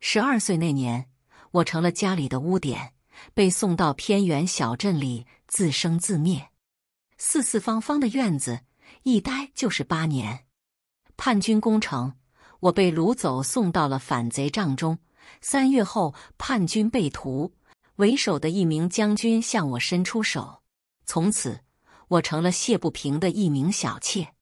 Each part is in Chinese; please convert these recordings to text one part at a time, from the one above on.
十二岁那年，我成了家里的污点，被送到偏远小镇里自生自灭。四四方方的院子，一待就是八年。叛军攻城，我被掳走，送到了反贼帐中。三月后，叛军被屠，为首的一名将军向我伸出手。从此，我成了谢不平的一名小妾。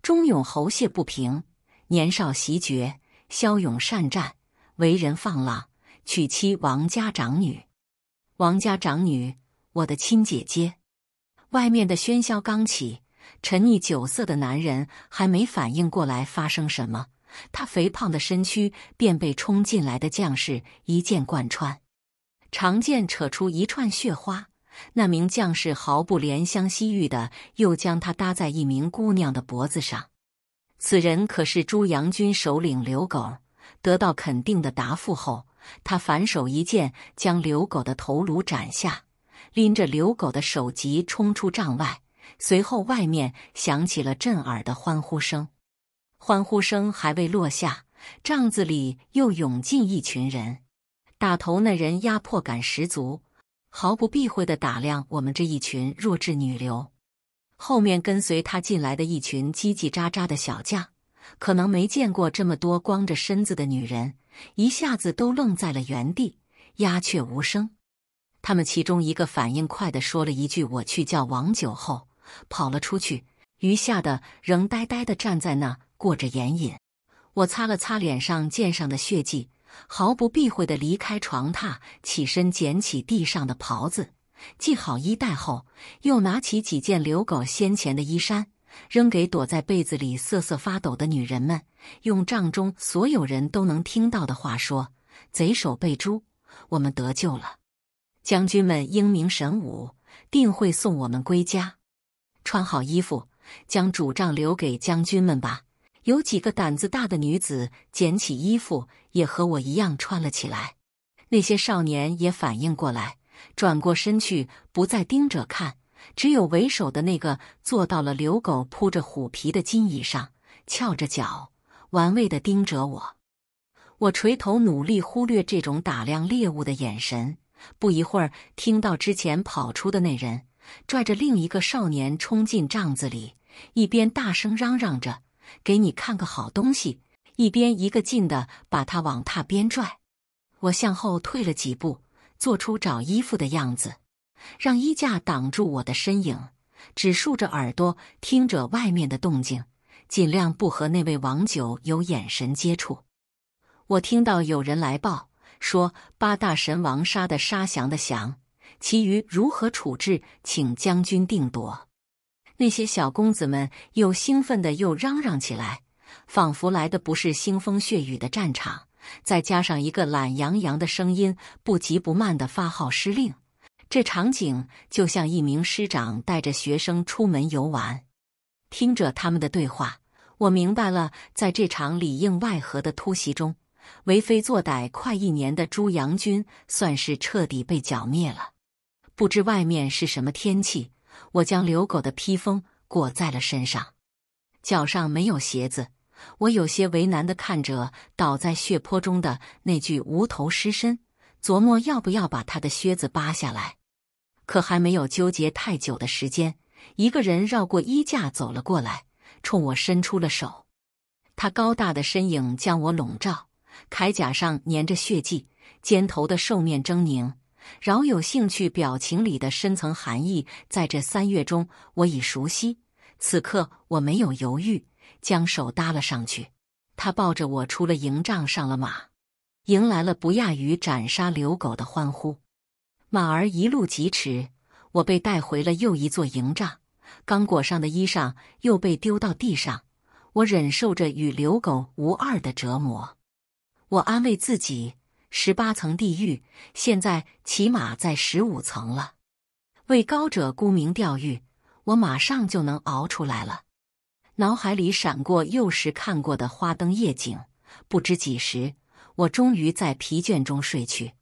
忠勇侯谢不平，年少习绝，骁勇善战。为人放浪，娶妻王家长女，王家长女，我的亲姐姐。外面的喧嚣刚起，沉溺酒色的男人还没反应过来发生什么，他肥胖的身躯便被冲进来的将士一剑贯穿，长剑扯出一串血花。那名将士毫不怜香惜玉的又将他搭在一名姑娘的脖子上，此人可是朱阳军首领刘狗。得到肯定的答复后，他反手一剑将刘狗的头颅斩下，拎着刘狗的首级冲出帐外。随后，外面响起了震耳的欢呼声。欢呼声还未落下，帐子里又涌进一群人。打头那人压迫感十足，毫不避讳地打量我们这一群弱智女流。后面跟随他进来的一群叽叽喳喳的小将。可能没见过这么多光着身子的女人，一下子都愣在了原地，鸦雀无声。他们其中一个反应快的说了一句：“我去叫王九。”后跑了出去，余下的仍呆呆的站在那，过着眼瘾。我擦了擦脸上溅上的血迹，毫不避讳的离开床榻，起身捡起地上的袍子，系好衣带后，又拿起几件留狗先前的衣衫。扔给躲在被子里瑟瑟发抖的女人们。用帐中所有人都能听到的话说：“贼首被诛，我们得救了。将军们英明神武，定会送我们归家。”穿好衣服，将主帐留给将军们吧。有几个胆子大的女子捡起衣服，也和我一样穿了起来。那些少年也反应过来，转过身去，不再盯着看。只有为首的那个坐到了刘狗铺着虎皮的金椅上，翘着脚，玩味的盯着我。我垂头，努力忽略这种打量猎物的眼神。不一会儿，听到之前跑出的那人拽着另一个少年冲进帐子里，一边大声嚷嚷着“给你看个好东西”，一边一个劲的把他往榻边拽。我向后退了几步，做出找衣服的样子。让衣架挡住我的身影，只竖着耳朵听着外面的动静，尽量不和那位王九有眼神接触。我听到有人来报说，八大神王杀的杀，降的降，其余如何处置，请将军定夺。那些小公子们又兴奋的又嚷嚷起来，仿佛来的不是腥风血雨的战场。再加上一个懒洋洋的声音，不急不慢的发号施令。这场景就像一名师长带着学生出门游玩，听着他们的对话，我明白了，在这场里应外合的突袭中，为非作歹快一年的朱阳军算是彻底被剿灭了。不知外面是什么天气，我将刘狗的披风裹在了身上，脚上没有鞋子，我有些为难地看着倒在血泊中的那具无头尸身，琢磨要不要把他的靴子扒下来。可还没有纠结太久的时间，一个人绕过衣架走了过来，冲我伸出了手。他高大的身影将我笼罩，铠甲上粘着血迹，肩头的兽面狰狞，饶有兴趣表情里的深层含义，在这三月中我已熟悉。此刻我没有犹豫，将手搭了上去。他抱着我出了营帐，上了马，迎来了不亚于斩杀流狗的欢呼。马儿一路疾驰，我被带回了又一座营帐，刚裹上的衣裳又被丢到地上。我忍受着与流狗无二的折磨。我安慰自己，十八层地狱现在起码在十五层了。位高者沽名钓誉，我马上就能熬出来了。脑海里闪过幼时看过的花灯夜景，不知几时，我终于在疲倦中睡去。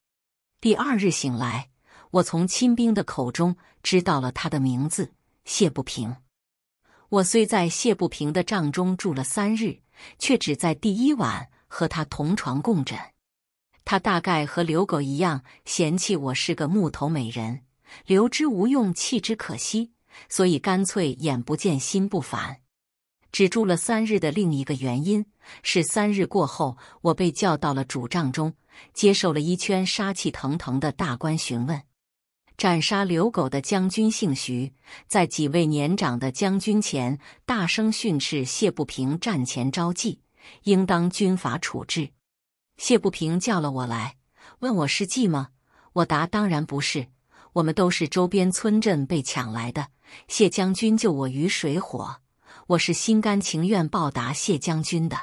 第二日醒来。我从亲兵的口中知道了他的名字谢不平。我虽在谢不平的帐中住了三日，却只在第一晚和他同床共枕。他大概和刘狗一样嫌弃我是个木头美人，留之无用，弃之可惜，所以干脆眼不见心不烦，只住了三日的另一个原因是，三日过后我被叫到了主帐中，接受了一圈杀气腾腾的大官询问。斩杀刘狗的将军姓徐，在几位年长的将军前大声训斥谢不平战前招妓，应当军法处置。谢不平叫了我来，问我是妓吗？我答：当然不是，我们都是周边村镇被抢来的。谢将军救我于水火，我是心甘情愿报答谢将军的。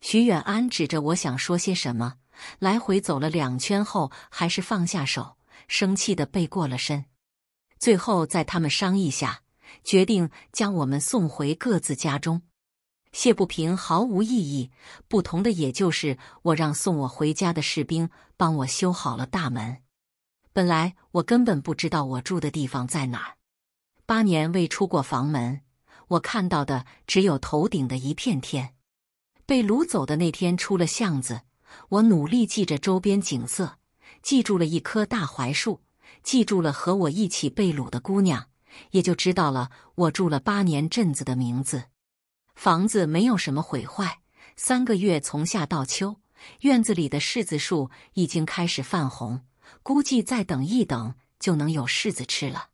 徐远安指着我，想说些什么，来回走了两圈后，还是放下手。生气的背过了身，最后在他们商议下，决定将我们送回各自家中。谢不平毫无异议。不同的也就是，我让送我回家的士兵帮我修好了大门。本来我根本不知道我住的地方在哪儿，八年未出过房门，我看到的只有头顶的一片天。被掳走的那天出了巷子，我努力记着周边景色。记住了一棵大槐树，记住了和我一起被掳的姑娘，也就知道了我住了八年镇子的名字。房子没有什么毁坏，三个月从夏到秋，院子里的柿子树已经开始泛红，估计再等一等就能有柿子吃了。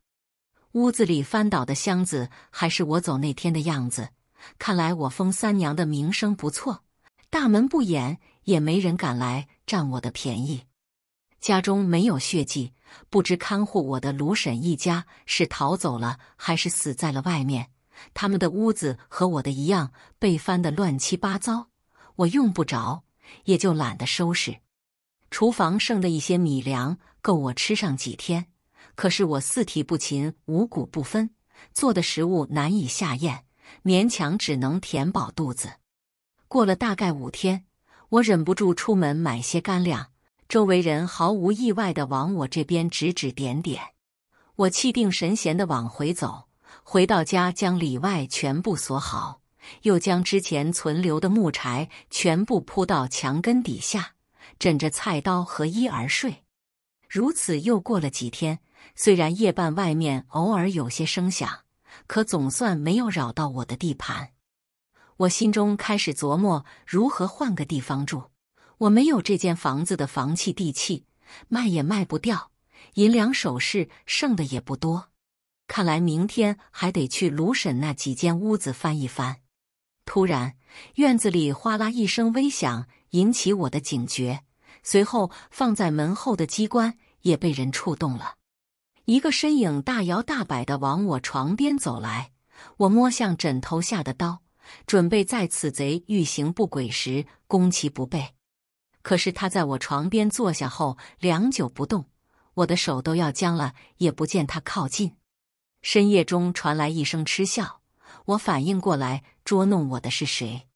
屋子里翻倒的箱子还是我走那天的样子，看来我封三娘的名声不错，大门不掩也没人敢来占我的便宜。家中没有血迹，不知看护我的卢婶一家是逃走了，还是死在了外面。他们的屋子和我的一样，被翻得乱七八糟。我用不着，也就懒得收拾。厨房剩的一些米粮，够我吃上几天。可是我四体不勤，五谷不分，做的食物难以下咽，勉强只能填饱肚子。过了大概五天，我忍不住出门买些干粮。周围人毫无意外地往我这边指指点点，我气定神闲地往回走。回到家，将里外全部锁好，又将之前存留的木柴全部铺到墙根底下，枕着菜刀和衣而睡。如此又过了几天，虽然夜半外面偶尔有些声响，可总算没有扰到我的地盘。我心中开始琢磨如何换个地方住。我没有这间房子的房契、地契，卖也卖不掉。银两、首饰剩的也不多，看来明天还得去卢婶那几间屋子翻一翻。突然，院子里哗啦一声微响，引起我的警觉。随后，放在门后的机关也被人触动了。一个身影大摇大摆的往我床边走来，我摸向枕头下的刀，准备在此贼欲行不轨时攻其不备。可是他在我床边坐下后，良久不动，我的手都要僵了，也不见他靠近。深夜中传来一声嗤笑，我反应过来，捉弄我的是谁？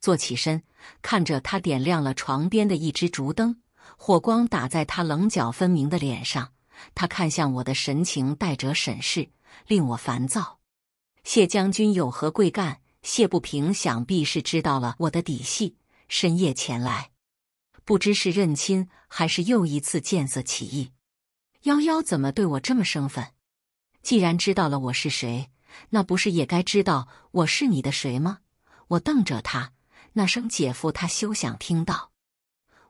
坐起身，看着他点亮了床边的一支烛灯，火光打在他棱角分明的脸上，他看向我的神情带着审视，令我烦躁。谢将军有何贵干？谢不平想必是知道了我的底细，深夜前来。不知是认亲还是又一次见色起意，幺幺怎么对我这么生分？既然知道了我是谁，那不是也该知道我是你的谁吗？我瞪着他，那声姐夫他休想听到。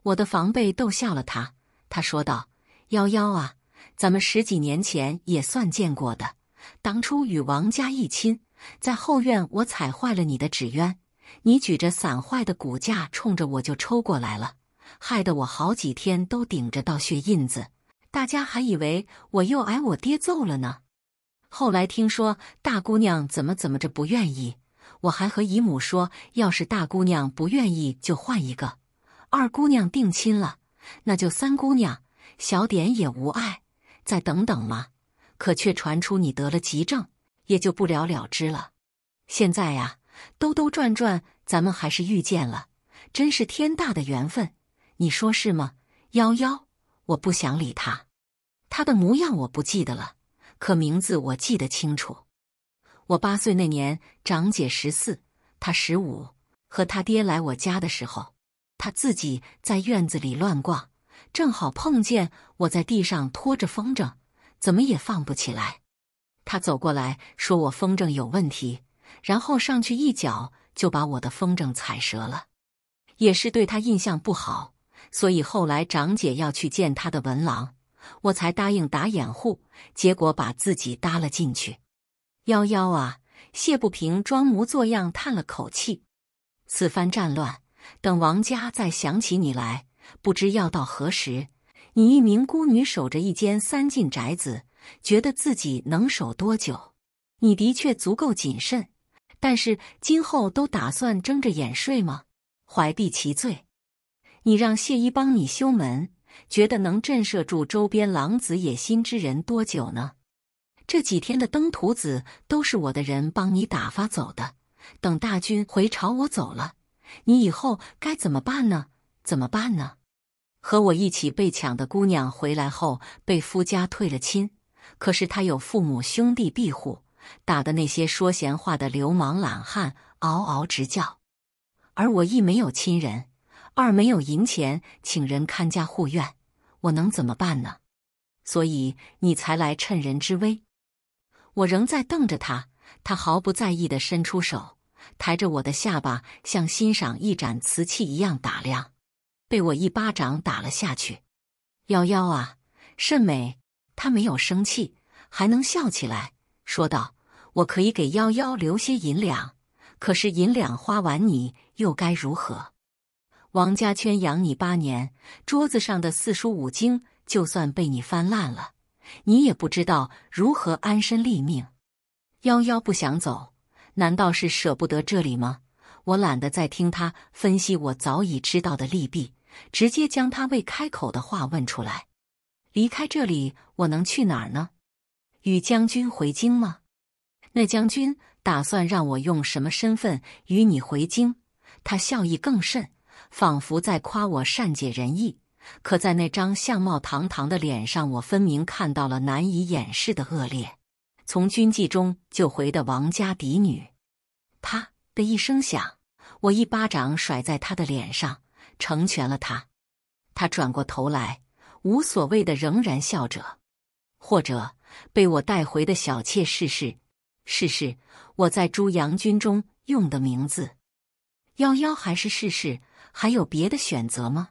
我的防备逗笑了他，他说道：“幺幺啊，咱们十几年前也算见过的，当初与王家一亲，在后院我踩坏了你的纸鸢，你举着散坏的骨架冲着我就抽过来了。”害得我好几天都顶着道血印子，大家还以为我又挨我爹揍了呢。后来听说大姑娘怎么怎么着不愿意，我还和姨母说，要是大姑娘不愿意就换一个。二姑娘定亲了，那就三姑娘，小点也无碍，再等等嘛。可却传出你得了急症，也就不了了之了。现在呀，兜兜转转，咱们还是遇见了，真是天大的缘分。你说是吗，幺幺？我不想理他，他的模样我不记得了，可名字我记得清楚。我八岁那年，长姐十四，他十五，和他爹来我家的时候，他自己在院子里乱逛，正好碰见我在地上拖着风筝，怎么也放不起来。他走过来说我风筝有问题，然后上去一脚就把我的风筝踩折了。也是对他印象不好。所以后来长姐要去见她的文郎，我才答应打掩护，结果把自己搭了进去。夭夭啊，谢不平装模作样叹了口气，此番战乱，等王家再想起你来，不知要到何时。你一名孤女守着一间三进宅子，觉得自己能守多久？你的确足够谨慎，但是今后都打算睁着眼睡吗？怀璧其罪。你让谢衣帮你修门，觉得能震慑住周边狼子野心之人多久呢？这几天的登徒子都是我的人帮你打发走的。等大军回朝，我走了，你以后该怎么办呢？怎么办呢？和我一起被抢的姑娘回来后被夫家退了亲，可是她有父母兄弟庇护，打的那些说闲话的流氓懒汉嗷嗷直叫。而我亦没有亲人。二没有银钱请人看家护院，我能怎么办呢？所以你才来趁人之危。我仍在瞪着他，他毫不在意的伸出手，抬着我的下巴，像欣赏一盏瓷器一样打量，被我一巴掌打了下去。幺幺啊，甚美。他没有生气，还能笑起来，说道：“我可以给幺幺留些银两，可是银两花完，你又该如何？”王家圈养你八年，桌子上的四书五经就算被你翻烂了，你也不知道如何安身立命。夭夭不想走，难道是舍不得这里吗？我懒得再听他分析我早已知道的利弊，直接将他未开口的话问出来。离开这里，我能去哪儿呢？与将军回京吗？那将军打算让我用什么身份与你回京？他笑意更甚。仿佛在夸我善解人意，可在那张相貌堂堂的脸上，我分明看到了难以掩饰的恶劣。从军纪中救回的王家嫡女，啪的一声响，我一巴掌甩在他的脸上，成全了他。他转过头来，无所谓的，仍然笑着。或者被我带回的小妾，试试，试试我在朱阳军中用的名字，幺幺还是试试。还有别的选择吗？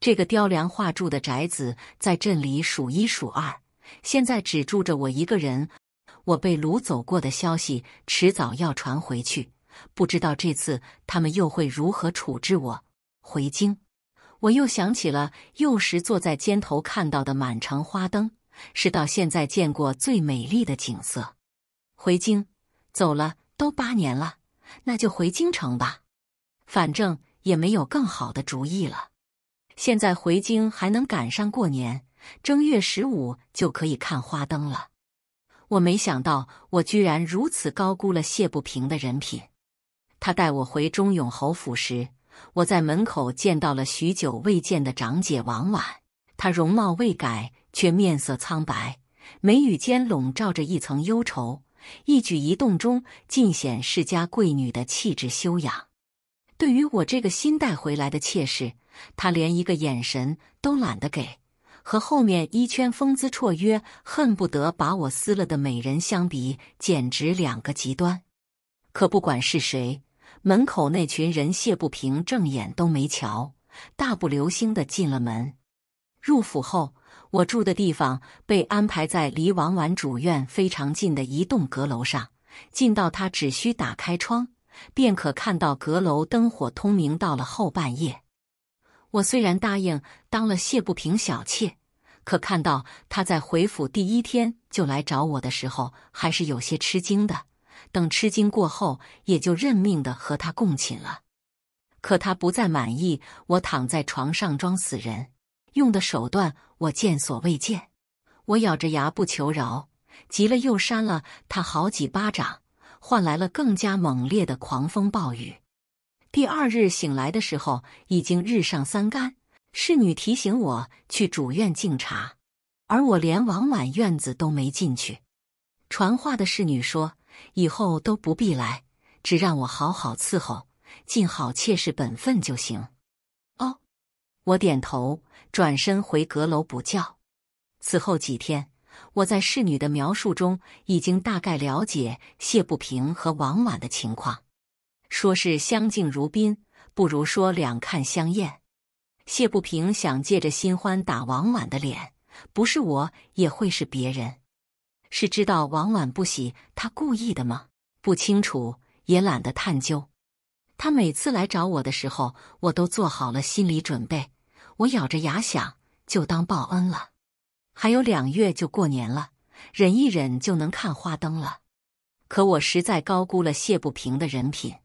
这个雕梁画柱的宅子在镇里数一数二，现在只住着我一个人。我被掳走过的消息迟早要传回去，不知道这次他们又会如何处置我。回京，我又想起了幼时坐在肩头看到的满城花灯，是到现在见过最美丽的景色。回京，走了都八年了，那就回京城吧，反正。也没有更好的主意了。现在回京还能赶上过年，正月十五就可以看花灯了。我没想到，我居然如此高估了谢不平的人品。他带我回忠永侯府时，我在门口见到了许久未见的长姐王婉。她容貌未改，却面色苍白，眉宇间笼罩着一层忧愁，一举一动中尽显世家贵女的气质修养。对于我这个新带回来的妾室，他连一个眼神都懒得给。和后面一圈风姿绰约、恨不得把我撕了的美人相比，简直两个极端。可不管是谁，门口那群人谢不平，正眼都没瞧，大步流星的进了门。入府后，我住的地方被安排在离王婉主院非常近的一栋阁楼上，近到他只需打开窗。便可看到阁楼灯火通明。到了后半夜，我虽然答应当了谢不平小妾，可看到他在回府第一天就来找我的时候，还是有些吃惊的。等吃惊过后，也就认命的和他共寝了。可他不再满意，我躺在床上装死人用的手段，我见所未见。我咬着牙不求饶，急了又扇了他好几巴掌。换来了更加猛烈的狂风暴雨。第二日醒来的时候，已经日上三竿。侍女提醒我去主院敬茶，而我连王婉院子都没进去。传话的侍女说：“以后都不必来，只让我好好伺候，尽好妾室本分就行。”哦，我点头，转身回阁楼补觉。此后几天。我在侍女的描述中已经大概了解谢不平和王婉的情况，说是相敬如宾，不如说两看相厌。谢不平想借着新欢打王婉的脸，不是我也会是别人。是知道王婉不喜他故意的吗？不清楚，也懒得探究。他每次来找我的时候，我都做好了心理准备，我咬着牙想，就当报恩了。还有两月就过年了，忍一忍就能看花灯了。可我实在高估了谢不平的人品，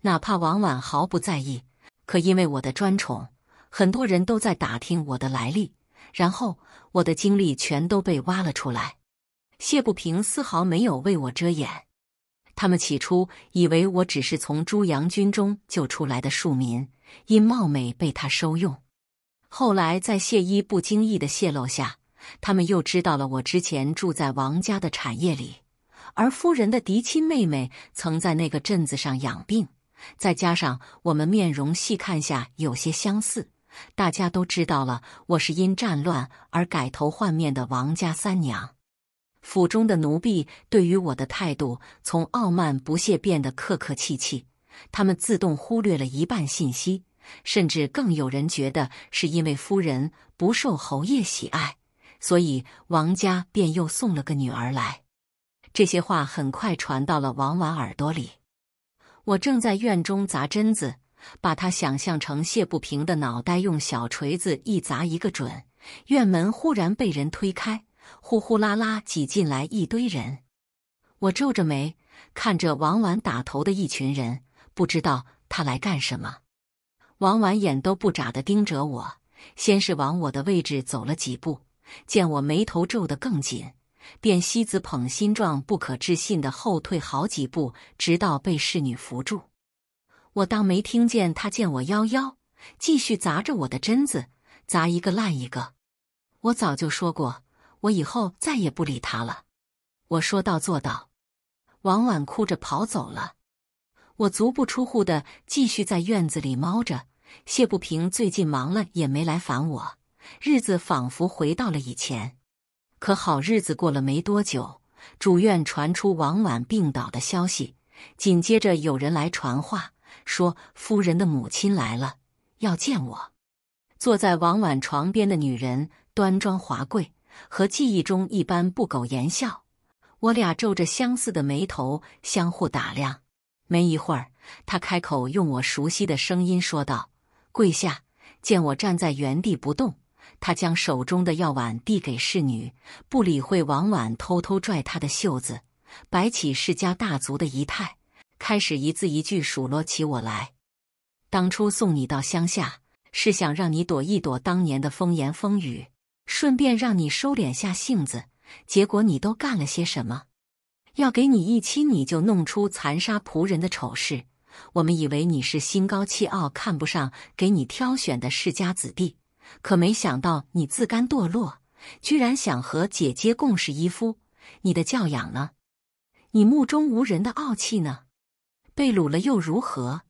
哪怕王婉毫不在意，可因为我的专宠，很多人都在打听我的来历，然后我的经历全都被挖了出来。谢不平丝毫没有为我遮掩，他们起初以为我只是从朱阳军中救出来的庶民，因貌美被他收用，后来在谢衣不经意的泄露下。他们又知道了我之前住在王家的产业里，而夫人的嫡亲妹妹曾在那个镇子上养病，再加上我们面容细看下有些相似，大家都知道了我是因战乱而改头换面的王家三娘。府中的奴婢对于我的态度从傲慢不屑变得客客气气，他们自动忽略了一半信息，甚至更有人觉得是因为夫人不受侯爷喜爱。所以王家便又送了个女儿来。这些话很快传到了王婉耳朵里。我正在院中砸针子，把他想象成谢不平的脑袋，用小锤子一砸一个准。院门忽然被人推开，呼呼啦啦挤进来一堆人。我皱着眉看着王婉打头的一群人，不知道他来干什么。王婉眼都不眨的盯着我，先是往我的位置走了几步。见我眉头皱得更紧，便西子捧心状，不可置信地后退好几步，直到被侍女扶住。我当没听见他见我夭夭，继续砸着我的针子，砸一个烂一个。我早就说过，我以后再也不理他了。我说到做到，王婉哭着跑走了。我足不出户的继续在院子里猫着。谢不平最近忙了，也没来烦我。日子仿佛回到了以前，可好日子过了没多久，主院传出王婉病倒的消息。紧接着有人来传话，说夫人的母亲来了，要见我。坐在王婉床边的女人端庄华贵，和记忆中一般不苟言笑。我俩皱着相似的眉头相互打量。没一会儿，她开口用我熟悉的声音说道：“跪下！”见我站在原地不动。他将手中的药碗递给侍女，不理会王婉偷偷拽他的袖子。摆起世家大族的仪态，开始一字一句数落起我来：“当初送你到乡下，是想让你躲一躲当年的风言风语，顺便让你收敛下性子。结果你都干了些什么？要给你一亲，你就弄出残杀仆人的丑事。我们以为你是心高气傲，看不上给你挑选的世家子弟。”可没想到你自甘堕落，居然想和姐姐共侍一夫。你的教养呢？你目中无人的傲气呢？被掳了又如何？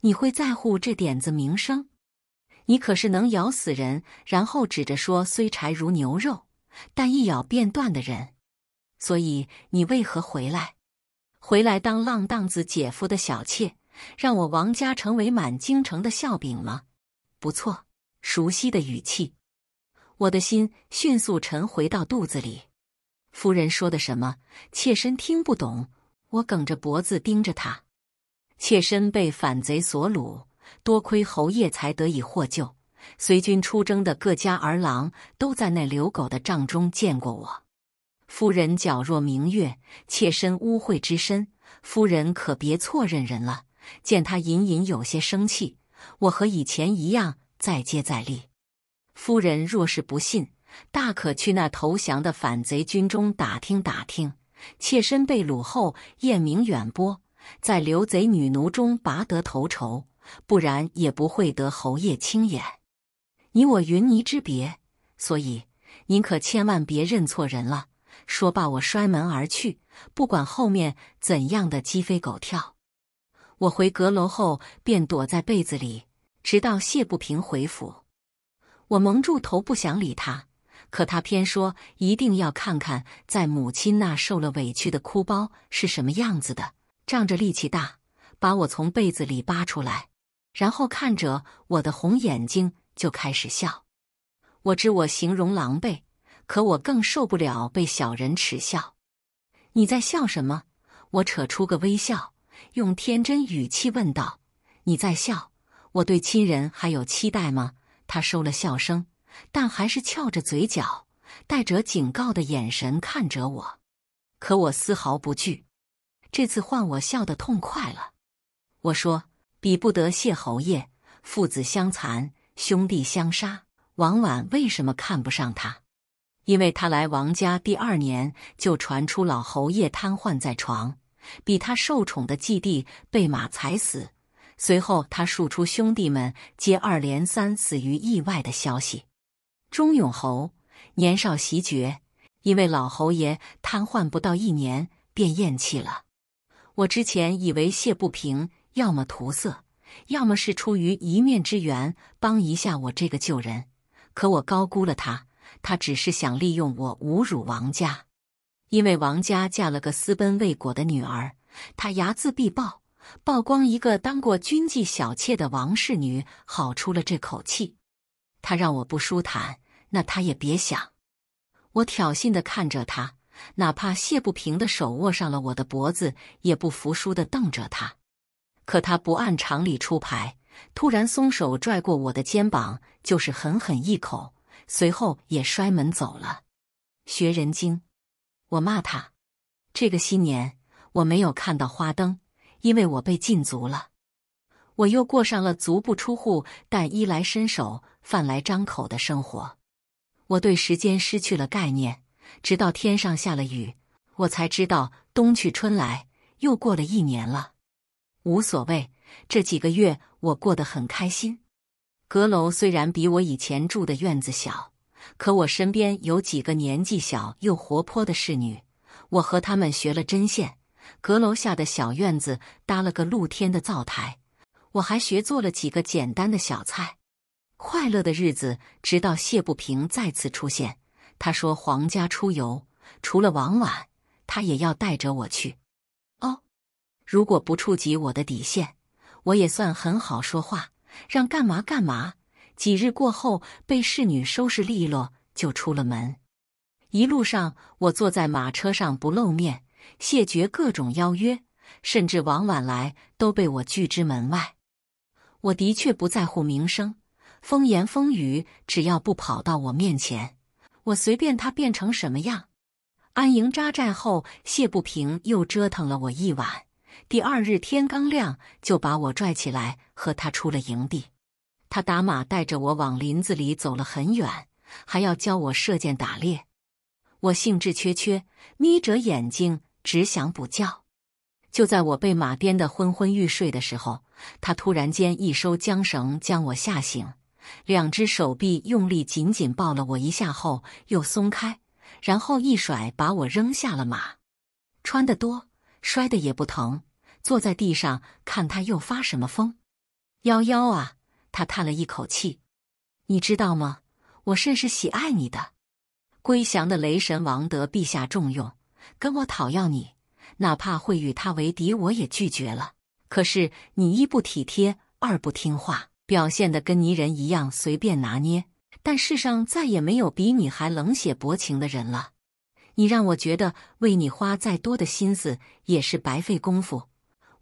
你会在乎这点子名声？你可是能咬死人，然后指着说“虽柴如牛肉，但一咬便断”的人。所以你为何回来？回来当浪荡子姐夫的小妾，让我王家成为满京城的笑柄吗？不错。熟悉的语气，我的心迅速沉回到肚子里。夫人说的什么，妾身听不懂。我梗着脖子盯着他。妾身被反贼所掳，多亏侯爷才得以获救。随军出征的各家儿郎都在那留狗的帐中见过我。夫人皎若明月，妾身污秽之身，夫人可别错认人了。见他隐隐有些生气，我和以前一样。再接再厉，夫人若是不信，大可去那投降的反贼军中打听打听。妾身被掳后，艳名远播，在刘贼女奴中拔得头筹，不然也不会得侯爷青眼。你我云泥之别，所以您可千万别认错人了。说罢，我摔门而去，不管后面怎样的鸡飞狗跳，我回阁楼后便躲在被子里。直到谢不平回府，我蒙住头不想理他，可他偏说一定要看看在母亲那受了委屈的哭包是什么样子的。仗着力气大，把我从被子里扒出来，然后看着我的红眼睛就开始笑。我知我形容狼狈，可我更受不了被小人耻笑。你在笑什么？我扯出个微笑，用天真语气问道：“你在笑？”我对亲人还有期待吗？他收了笑声，但还是翘着嘴角，带着警告的眼神看着我。可我丝毫不惧，这次换我笑得痛快了。我说：“比不得谢侯爷，父子相残，兄弟相杀。王婉为什么看不上他？因为他来王家第二年就传出老侯爷瘫痪在床，比他受宠的继弟被马踩死。”随后，他述出兄弟们接二连三死于意外的消息。钟永侯年少习绝，因为老侯爷瘫痪不到一年便咽气了。我之前以为谢不平要么涂色，要么是出于一面之缘帮一下我这个旧人，可我高估了他。他只是想利用我侮辱王家，因为王家嫁了个私奔未果的女儿，他睚眦必报。曝光一个当过军妓小妾的王氏女，好出了这口气。他让我不舒坦，那他也别想。我挑衅的看着他，哪怕谢不平的手握上了我的脖子，也不服输的瞪着他。可他不按常理出牌，突然松手拽过我的肩膀，就是狠狠一口，随后也摔门走了。学人精，我骂他。这个新年我没有看到花灯。因为我被禁足了，我又过上了足不出户，但衣来伸手、饭来张口的生活。我对时间失去了概念，直到天上下了雨，我才知道冬去春来，又过了一年了。无所谓，这几个月我过得很开心。阁楼虽然比我以前住的院子小，可我身边有几个年纪小又活泼的侍女，我和她们学了针线。阁楼下的小院子搭了个露天的灶台，我还学做了几个简单的小菜。快乐的日子直到谢不平再次出现。他说：“皇家出游，除了王婉，他也要带着我去。”哦，如果不触及我的底线，我也算很好说话，让干嘛干嘛。几日过后，被侍女收拾利落，就出了门。一路上，我坐在马车上不露面。谢绝各种邀约，甚至王晚来都被我拒之门外。我的确不在乎名声，风言风语，只要不跑到我面前，我随便他变成什么样。安营扎寨后，谢不平又折腾了我一晚。第二日天刚亮，就把我拽起来，和他出了营地。他打马带着我往林子里走了很远，还要教我射箭打猎。我兴致缺缺，眯着眼睛。只想补觉。就在我被马颠得昏昏欲睡的时候，他突然间一收缰绳，将我吓醒。两只手臂用力紧紧抱了我一下，后又松开，然后一甩，把我扔下了马。穿的多，摔的也不疼。坐在地上看他又发什么疯？幺幺啊，他叹了一口气。你知道吗？我甚是喜爱你的。归降的雷神王德陛下重用。跟我讨要你，哪怕会与他为敌，我也拒绝了。可是你一不体贴，二不听话，表现的跟泥人一样随便拿捏。但世上再也没有比你还冷血薄情的人了。你让我觉得为你花再多的心思也是白费功夫。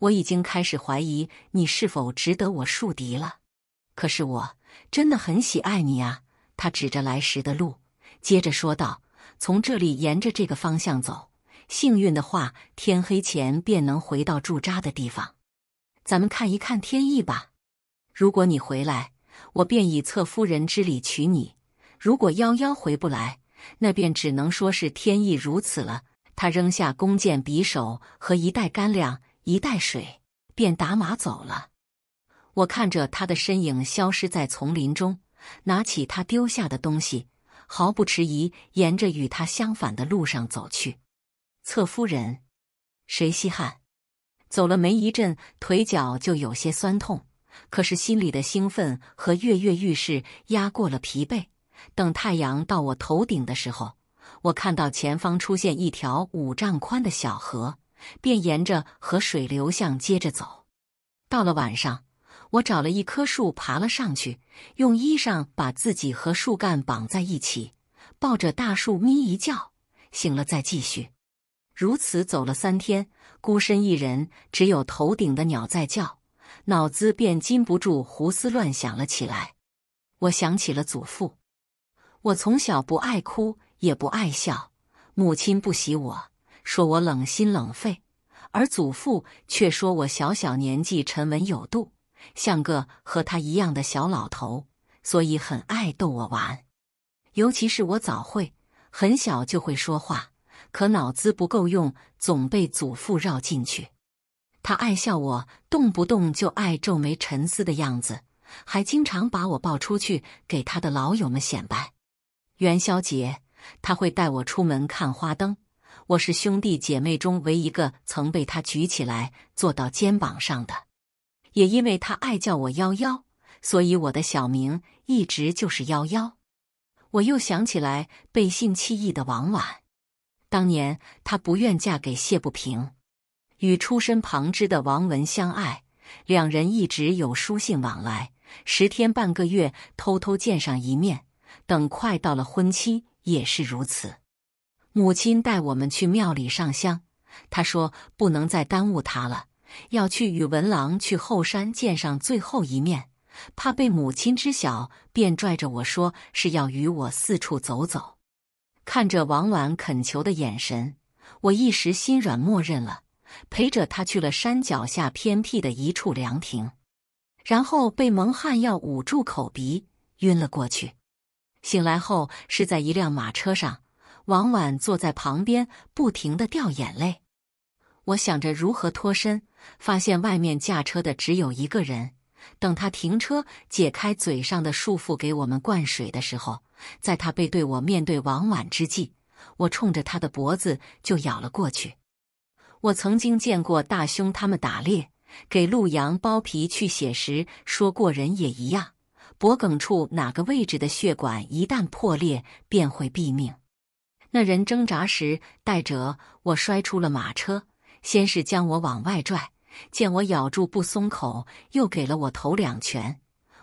我已经开始怀疑你是否值得我树敌了。可是我真的很喜爱你啊！他指着来时的路，接着说道：“从这里沿着这个方向走。”幸运的话，天黑前便能回到驻扎的地方。咱们看一看天意吧。如果你回来，我便以侧夫人之礼娶你；如果夭夭回不来，那便只能说是天意如此了。他扔下弓箭、匕首和一袋干粮、一袋水，便打马走了。我看着他的身影消失在丛林中，拿起他丢下的东西，毫不迟疑，沿着与他相反的路上走去。侧夫人，谁稀罕？走了没一阵，腿脚就有些酸痛，可是心里的兴奋和跃跃欲试压过了疲惫。等太阳到我头顶的时候，我看到前方出现一条五丈宽的小河，便沿着河水流向接着走。到了晚上，我找了一棵树爬了上去，用衣裳把自己和树干绑在一起，抱着大树眯一觉，醒了再继续。如此走了三天，孤身一人，只有头顶的鸟在叫，脑子便禁不住胡思乱想了起来。我想起了祖父。我从小不爱哭，也不爱笑，母亲不喜我，说我冷心冷肺；而祖父却说我小小年纪沉稳有度，像个和他一样的小老头，所以很爱逗我玩。尤其是我早会，很小就会说话。可脑子不够用，总被祖父绕进去。他爱笑我，动不动就爱皱眉沉思的样子，还经常把我抱出去给他的老友们显摆。元宵节，他会带我出门看花灯。我是兄弟姐妹中唯一个曾被他举起来坐到肩膀上的。也因为他爱叫我幺幺，所以我的小名一直就是幺幺。我又想起来背信弃义的王婉。当年她不愿嫁给谢不平，与出身旁支的王文相爱，两人一直有书信往来，十天半个月偷偷见上一面。等快到了婚期也是如此。母亲带我们去庙里上香，她说不能再耽误他了，要去与文郎去后山见上最后一面，怕被母亲知晓，便拽着我说是要与我四处走走。看着王婉恳求的眼神，我一时心软，默认了，陪着他去了山脚下偏僻的一处凉亭，然后被蒙汗药捂住口鼻，晕了过去。醒来后是在一辆马车上，王婉坐在旁边，不停的掉眼泪。我想着如何脱身，发现外面驾车的只有一个人。等他停车，解开嘴上的束缚，给我们灌水的时候。在他背对我面对王婉之际，我冲着他的脖子就咬了过去。我曾经见过大兄他们打猎，给陆阳剥皮去血时说过，人也一样，脖梗处哪个位置的血管一旦破裂便会毙命。那人挣扎时带着我摔出了马车，先是将我往外拽，见我咬住不松口，又给了我头两拳。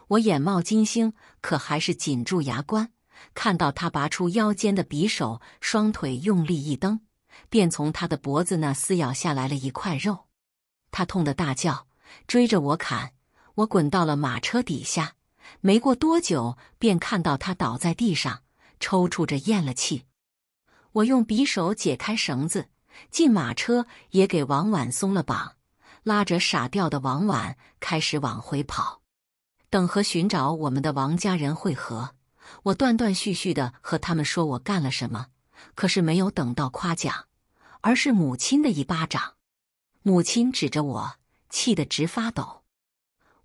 我眼冒金星，可还是紧住牙关。看到他拔出腰间的匕首，双腿用力一蹬，便从他的脖子那撕咬下来了一块肉。他痛得大叫，追着我砍。我滚到了马车底下，没过多久便看到他倒在地上，抽搐着咽了气。我用匕首解开绳子，进马车也给王婉松了绑，拉着傻掉的王婉开始往回跑，等和寻找我们的王家人会合。我断断续续的和他们说我干了什么，可是没有等到夸奖，而是母亲的一巴掌。母亲指着我，气得直发抖。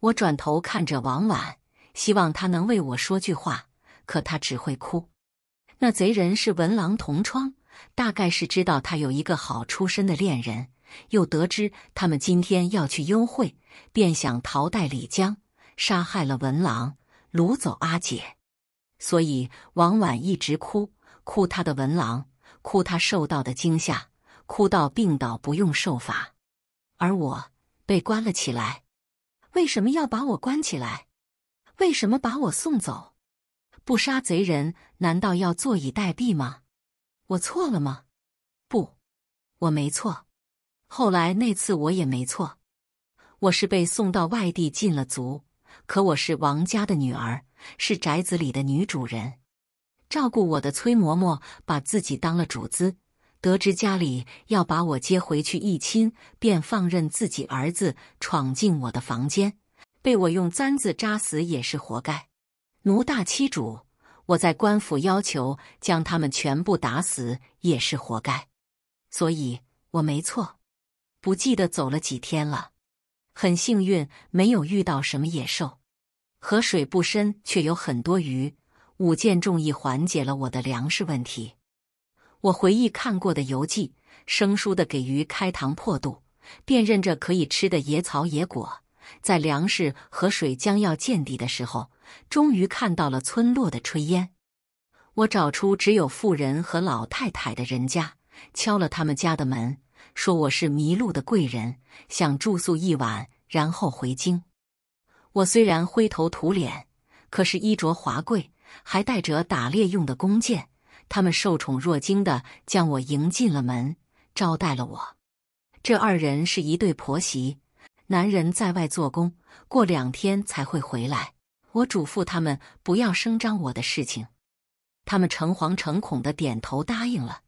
我转头看着王婉，希望她能为我说句话，可她只会哭。那贼人是文郎同窗，大概是知道他有一个好出身的恋人，又得知他们今天要去幽会，便想逃带李江，杀害了文郎，掳走阿姐。所以王婉一直哭，哭她的文郎，哭她受到的惊吓，哭到病倒不用受罚，而我被关了起来。为什么要把我关起来？为什么把我送走？不杀贼人，难道要坐以待毙吗？我错了吗？不，我没错。后来那次我也没错，我是被送到外地禁了足，可我是王家的女儿。是宅子里的女主人，照顾我的崔嬷嬷把自己当了主子。得知家里要把我接回去一亲，便放任自己儿子闯进我的房间，被我用簪子扎死也是活该。奴大欺主，我在官府要求将他们全部打死也是活该。所以，我没错。不记得走了几天了，很幸运没有遇到什么野兽。河水不深，却有很多鱼。五件重义缓解了我的粮食问题。我回忆看过的游记，生疏的给鱼开膛破肚，辨认着可以吃的野草野果。在粮食和水将要见底的时候，终于看到了村落的炊烟。我找出只有妇人和老太太的人家，敲了他们家的门，说我是迷路的贵人，想住宿一晚，然后回京。我虽然灰头土脸，可是衣着华贵，还带着打猎用的弓箭。他们受宠若惊的将我迎进了门，招待了我。这二人是一对婆媳，男人在外做工，过两天才会回来。我嘱咐他们不要声张我的事情，他们诚惶诚恐的点头答应了。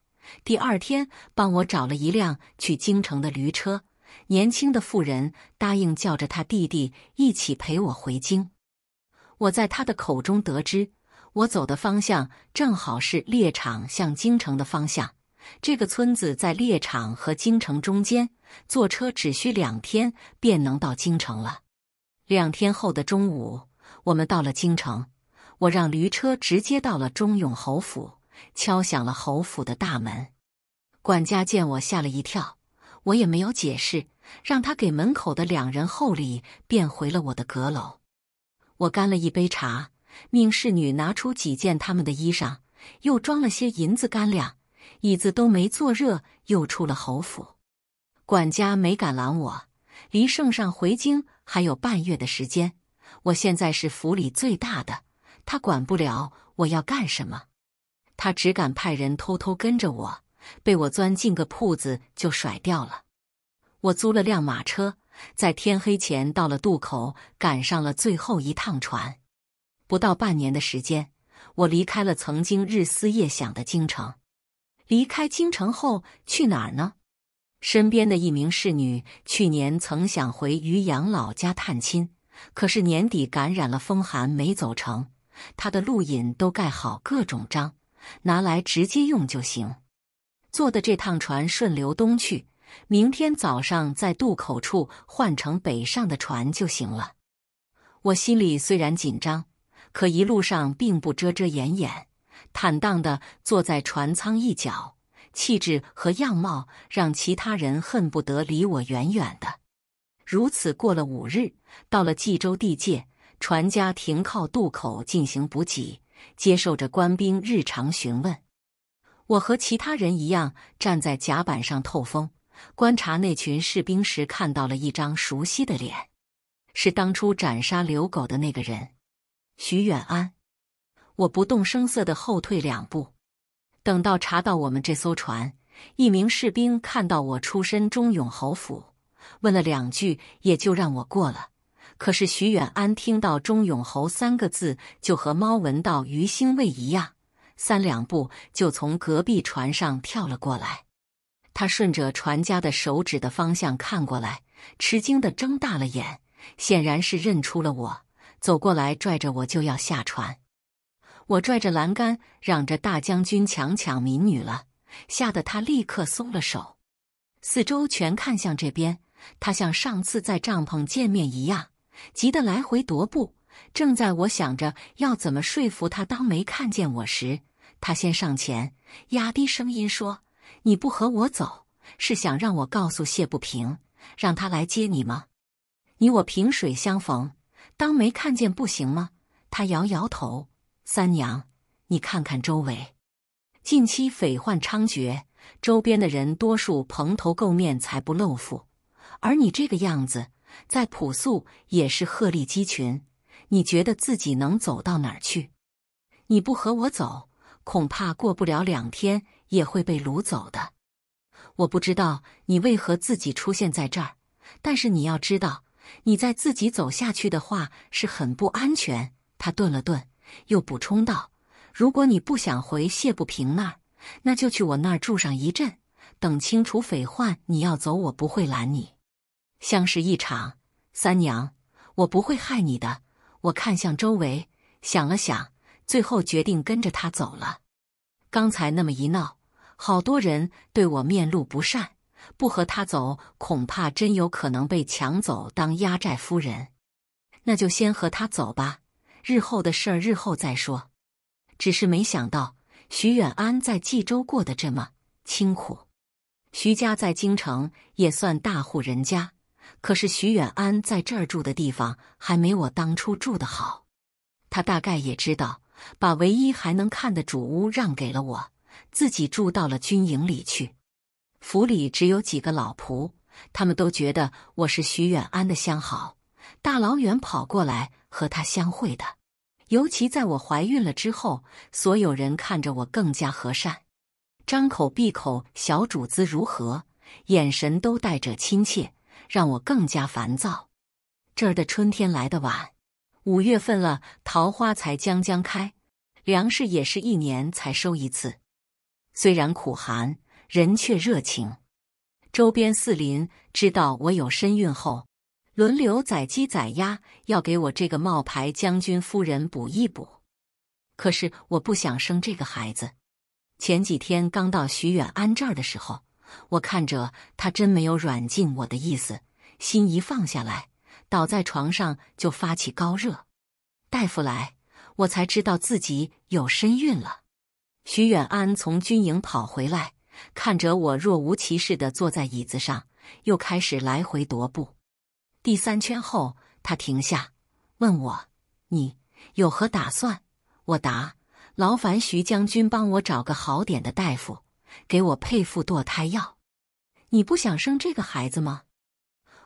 第二天，帮我找了一辆去京城的驴车。年轻的妇人答应叫着他弟弟一起陪我回京。我在他的口中得知，我走的方向正好是猎场向京城的方向。这个村子在猎场和京城中间，坐车只需两天便能到京城了。两天后的中午，我们到了京城，我让驴车直接到了忠勇侯府，敲响了侯府的大门。管家见我吓了一跳，我也没有解释。让他给门口的两人厚礼，便回了我的阁楼。我干了一杯茶，命侍女拿出几件他们的衣裳，又装了些银子、干粮，椅子都没坐热，又出了侯府。管家没敢拦我。离圣上回京还有半月的时间，我现在是府里最大的，他管不了我要干什么，他只敢派人偷偷跟着我，被我钻进个铺子就甩掉了。我租了辆马车，在天黑前到了渡口，赶上了最后一趟船。不到半年的时间，我离开了曾经日思夜想的京城。离开京城后去哪儿呢？身边的一名侍女去年曾想回渔阳老家探亲，可是年底感染了风寒，没走成。她的路引都盖好各种章，拿来直接用就行。坐的这趟船顺流东去。明天早上在渡口处换乘北上的船就行了。我心里虽然紧张，可一路上并不遮遮掩掩，坦荡地坐在船舱一角，气质和样貌让其他人恨不得离我远远的。如此过了五日，到了冀州地界，船家停靠渡口进行补给，接受着官兵日常询问。我和其他人一样，站在甲板上透风。观察那群士兵时，看到了一张熟悉的脸，是当初斩杀刘狗的那个人，徐远安。我不动声色地后退两步。等到查到我们这艘船，一名士兵看到我出身忠勇侯府，问了两句，也就让我过了。可是徐远安听到“忠勇侯”三个字，就和猫闻到鱼腥味一样，三两步就从隔壁船上跳了过来。他顺着船家的手指的方向看过来，吃惊的睁大了眼，显然是认出了我，走过来拽着我就要下船。我拽着栏杆，嚷着“大将军强抢民女了”，吓得他立刻松了手。四周全看向这边，他像上次在帐篷见面一样，急得来回踱步。正在我想着要怎么说服他当没看见我时，他先上前，压低声音说。你不和我走，是想让我告诉谢不平，让他来接你吗？你我萍水相逢，当没看见不行吗？他摇摇头。三娘，你看看周围，近期匪患猖獗，周边的人多数蓬头垢面，财不露富，而你这个样子，再朴素也是鹤立鸡群。你觉得自己能走到哪儿去？你不和我走，恐怕过不了两天。也会被掳走的。我不知道你为何自己出现在这儿，但是你要知道，你再自己走下去的话是很不安全。他顿了顿，又补充道：“如果你不想回谢不平那儿，那就去我那儿住上一阵，等清除匪患，你要走，我不会拦你。相识一场，三娘，我不会害你的。”我看向周围，想了想，最后决定跟着他走了。刚才那么一闹。好多人对我面露不善，不和他走，恐怕真有可能被抢走当压寨夫人。那就先和他走吧，日后的事儿日后再说。只是没想到徐远安在冀州过得这么清苦。徐家在京城也算大户人家，可是徐远安在这儿住的地方还没我当初住的好。他大概也知道，把唯一还能看的主屋让给了我。自己住到了军营里去，府里只有几个老仆，他们都觉得我是徐远安的相好，大老远跑过来和他相会的。尤其在我怀孕了之后，所有人看着我更加和善，张口闭口“小主子”如何，眼神都带着亲切，让我更加烦躁。这儿的春天来得晚，五月份了，桃花才将将开，粮食也是一年才收一次。虽然苦寒，人却热情。周边四邻知道我有身孕后，轮流宰鸡宰鸭，要给我这个冒牌将军夫人补一补。可是我不想生这个孩子。前几天刚到徐远安这儿的时候，我看着他真没有软禁我的意思，心一放下来，倒在床上就发起高热。大夫来，我才知道自己有身孕了。徐远安从军营跑回来，看着我若无其事的坐在椅子上，又开始来回踱步。第三圈后，他停下，问我：“你有何打算？”我答：“劳烦徐将军帮我找个好点的大夫，给我配副堕胎药。”“你不想生这个孩子吗？”“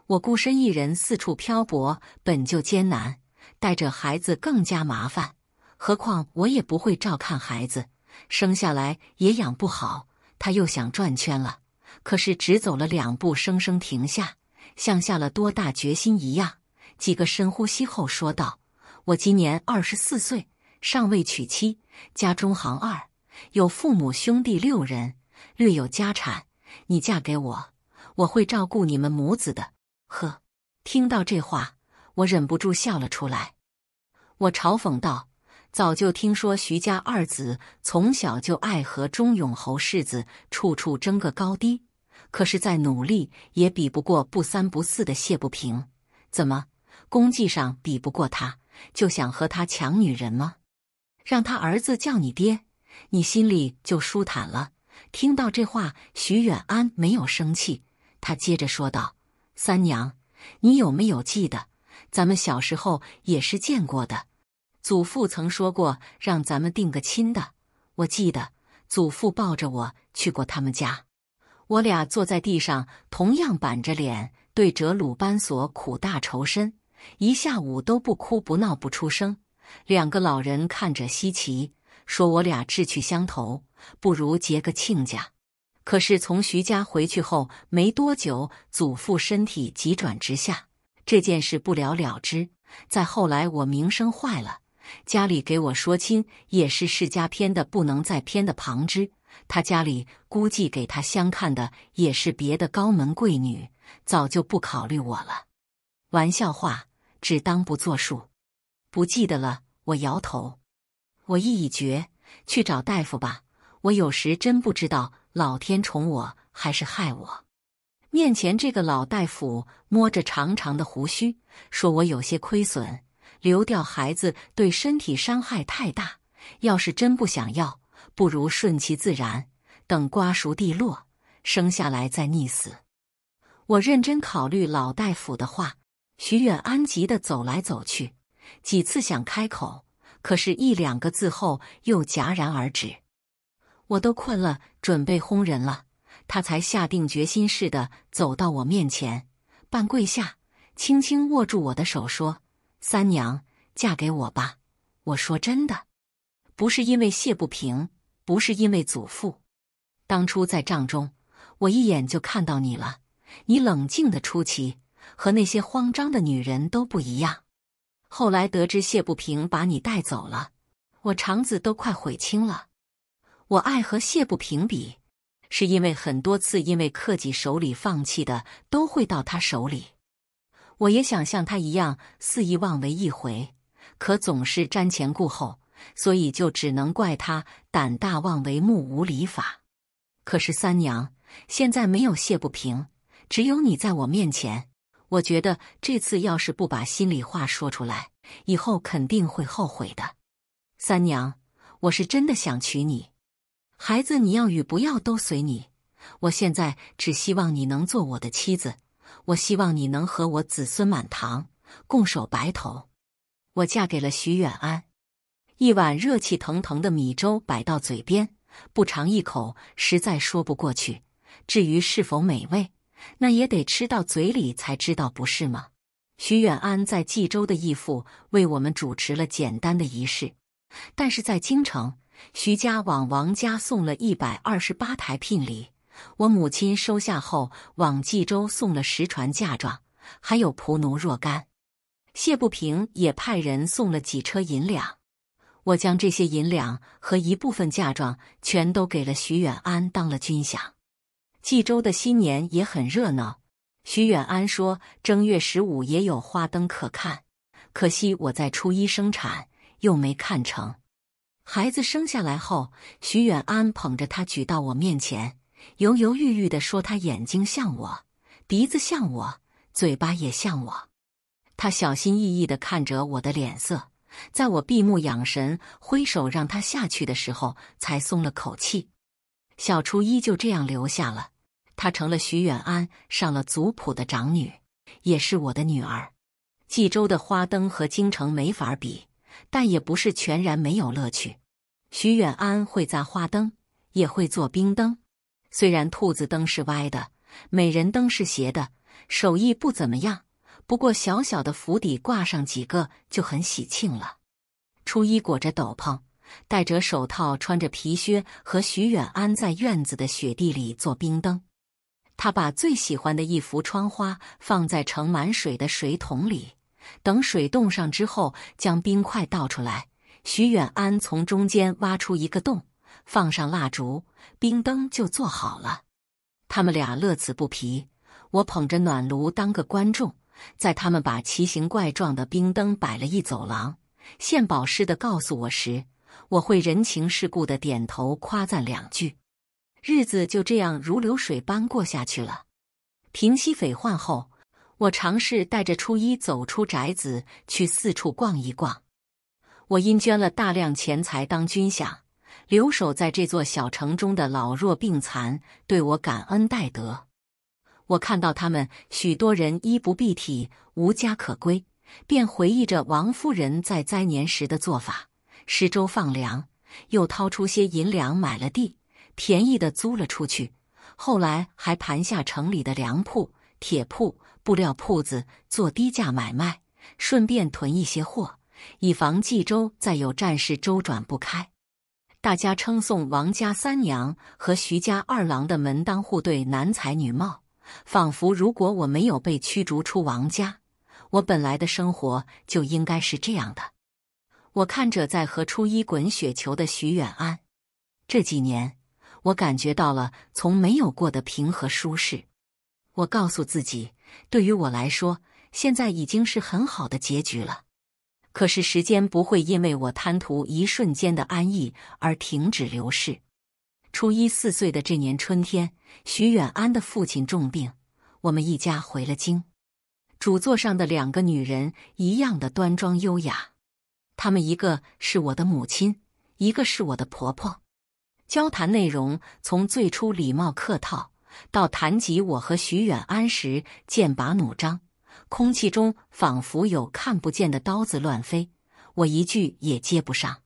我孤身一人四处漂泊，本就艰难，带着孩子更加麻烦。何况我也不会照看孩子。”生下来也养不好，他又想转圈了。可是只走了两步，生生停下，像下了多大决心一样。几个深呼吸后，说道：“我今年二十四岁，尚未娶妻，家中行二，有父母兄弟六人，略有家产。你嫁给我，我会照顾你们母子的。”呵，听到这话，我忍不住笑了出来。我嘲讽道。早就听说徐家二子从小就爱和钟勇侯世子处处争个高低，可是再努力也比不过不三不四的谢不平。怎么功绩上比不过他，就想和他抢女人吗？让他儿子叫你爹，你心里就舒坦了。听到这话，徐远安没有生气，他接着说道：“三娘，你有没有记得咱们小时候也是见过的？”祖父曾说过让咱们定个亲的，我记得祖父抱着我去过他们家，我俩坐在地上，同样板着脸对着鲁班锁，苦大仇深，一下午都不哭不闹不出声。两个老人看着稀奇，说我俩志趣相投，不如结个亲家。可是从徐家回去后没多久，祖父身体急转直下，这件事不了了之。再后来，我名声坏了。家里给我说亲，也是世家偏的不能再偏的旁支。他家里估计给他相看的也是别的高门贵女，早就不考虑我了。玩笑话，只当不作数。不记得了，我摇头。我意已决，去找大夫吧。我有时真不知道老天宠我还是害我。面前这个老大夫摸着长长的胡须，说我有些亏损。流掉孩子对身体伤害太大，要是真不想要，不如顺其自然，等瓜熟蒂落，生下来再溺死。我认真考虑老大夫的话，徐远安急的走来走去，几次想开口，可是一两个字后又戛然而止。我都困了，准备轰人了，他才下定决心似的走到我面前，半跪下，轻轻握住我的手说。三娘，嫁给我吧！我说真的，不是因为谢不平，不是因为祖父。当初在帐中，我一眼就看到你了，你冷静的出奇，和那些慌张的女人都不一样。后来得知谢不平把你带走了，我肠子都快悔青了。我爱和谢不平比，是因为很多次因为克己手里放弃的，都会到他手里。我也想像他一样肆意妄为一回，可总是瞻前顾后，所以就只能怪他胆大妄为、目无礼法。可是三娘，现在没有谢不平，只有你在我面前。我觉得这次要是不把心里话说出来，以后肯定会后悔的。三娘，我是真的想娶你，孩子，你要与不要都随你。我现在只希望你能做我的妻子。我希望你能和我子孙满堂，共守白头。我嫁给了徐远安。一碗热气腾腾的米粥摆到嘴边，不尝一口实在说不过去。至于是否美味，那也得吃到嘴里才知道，不是吗？徐远安在冀州的义父为我们主持了简单的仪式，但是在京城，徐家往王家送了一百二十八台聘礼。我母亲收下后，往冀州送了十船嫁妆，还有仆奴若干。谢不平也派人送了几车银两。我将这些银两和一部分嫁妆，全都给了徐远安当了军饷。冀州的新年也很热闹。徐远安说，正月十五也有花灯可看，可惜我在初一生产，又没看成。孩子生下来后，徐远安捧着他举到我面前。犹犹豫豫地说：“他眼睛像我，鼻子像我，嘴巴也像我。”他小心翼翼地看着我的脸色，在我闭目养神、挥手让他下去的时候，才松了口气。小初依旧这样留下了，她成了徐远安上了族谱的长女，也是我的女儿。冀州的花灯和京城没法比，但也不是全然没有乐趣。徐远安会砸花灯，也会做冰灯。虽然兔子灯是歪的，美人灯是斜的，手艺不怎么样，不过小小的府邸挂上几个就很喜庆了。初一裹着斗篷，戴着手套，穿着皮靴，和徐远安在院子的雪地里做冰灯。他把最喜欢的一幅窗花放在盛满水的水桶里，等水冻上之后，将冰块倒出来。徐远安从中间挖出一个洞。放上蜡烛，冰灯就做好了。他们俩乐此不疲，我捧着暖炉当个观众。在他们把奇形怪状的冰灯摆了一走廊，献宝似的告诉我时，我会人情世故的点头夸赞两句。日子就这样如流水般过下去了。平息匪患后，我尝试带着初一走出宅子去四处逛一逛。我因捐了大量钱财当军饷。留守在这座小城中的老弱病残对我感恩戴德。我看到他们许多人衣不蔽体、无家可归，便回忆着王夫人在灾年时的做法：施粥放粮，又掏出些银两买了地，便宜的租了出去。后来还盘下城里的粮铺、铁铺、布料铺子，做低价买卖，顺便囤一些货，以防冀州再有战事周转不开。大家称颂王家三娘和徐家二郎的门当户对、男才女貌，仿佛如果我没有被驱逐出王家，我本来的生活就应该是这样的。我看着在和初一滚雪球的徐远安，这几年我感觉到了从没有过的平和舒适。我告诉自己，对于我来说，现在已经是很好的结局了。可是时间不会因为我贪图一瞬间的安逸而停止流逝。初一四岁的这年春天，徐远安的父亲重病，我们一家回了京。主座上的两个女人一样的端庄优雅，她们一个是我的母亲，一个是我的婆婆。交谈内容从最初礼貌客套，到谈及我和徐远安时剑拔弩张。空气中仿佛有看不见的刀子乱飞，我一句也接不上。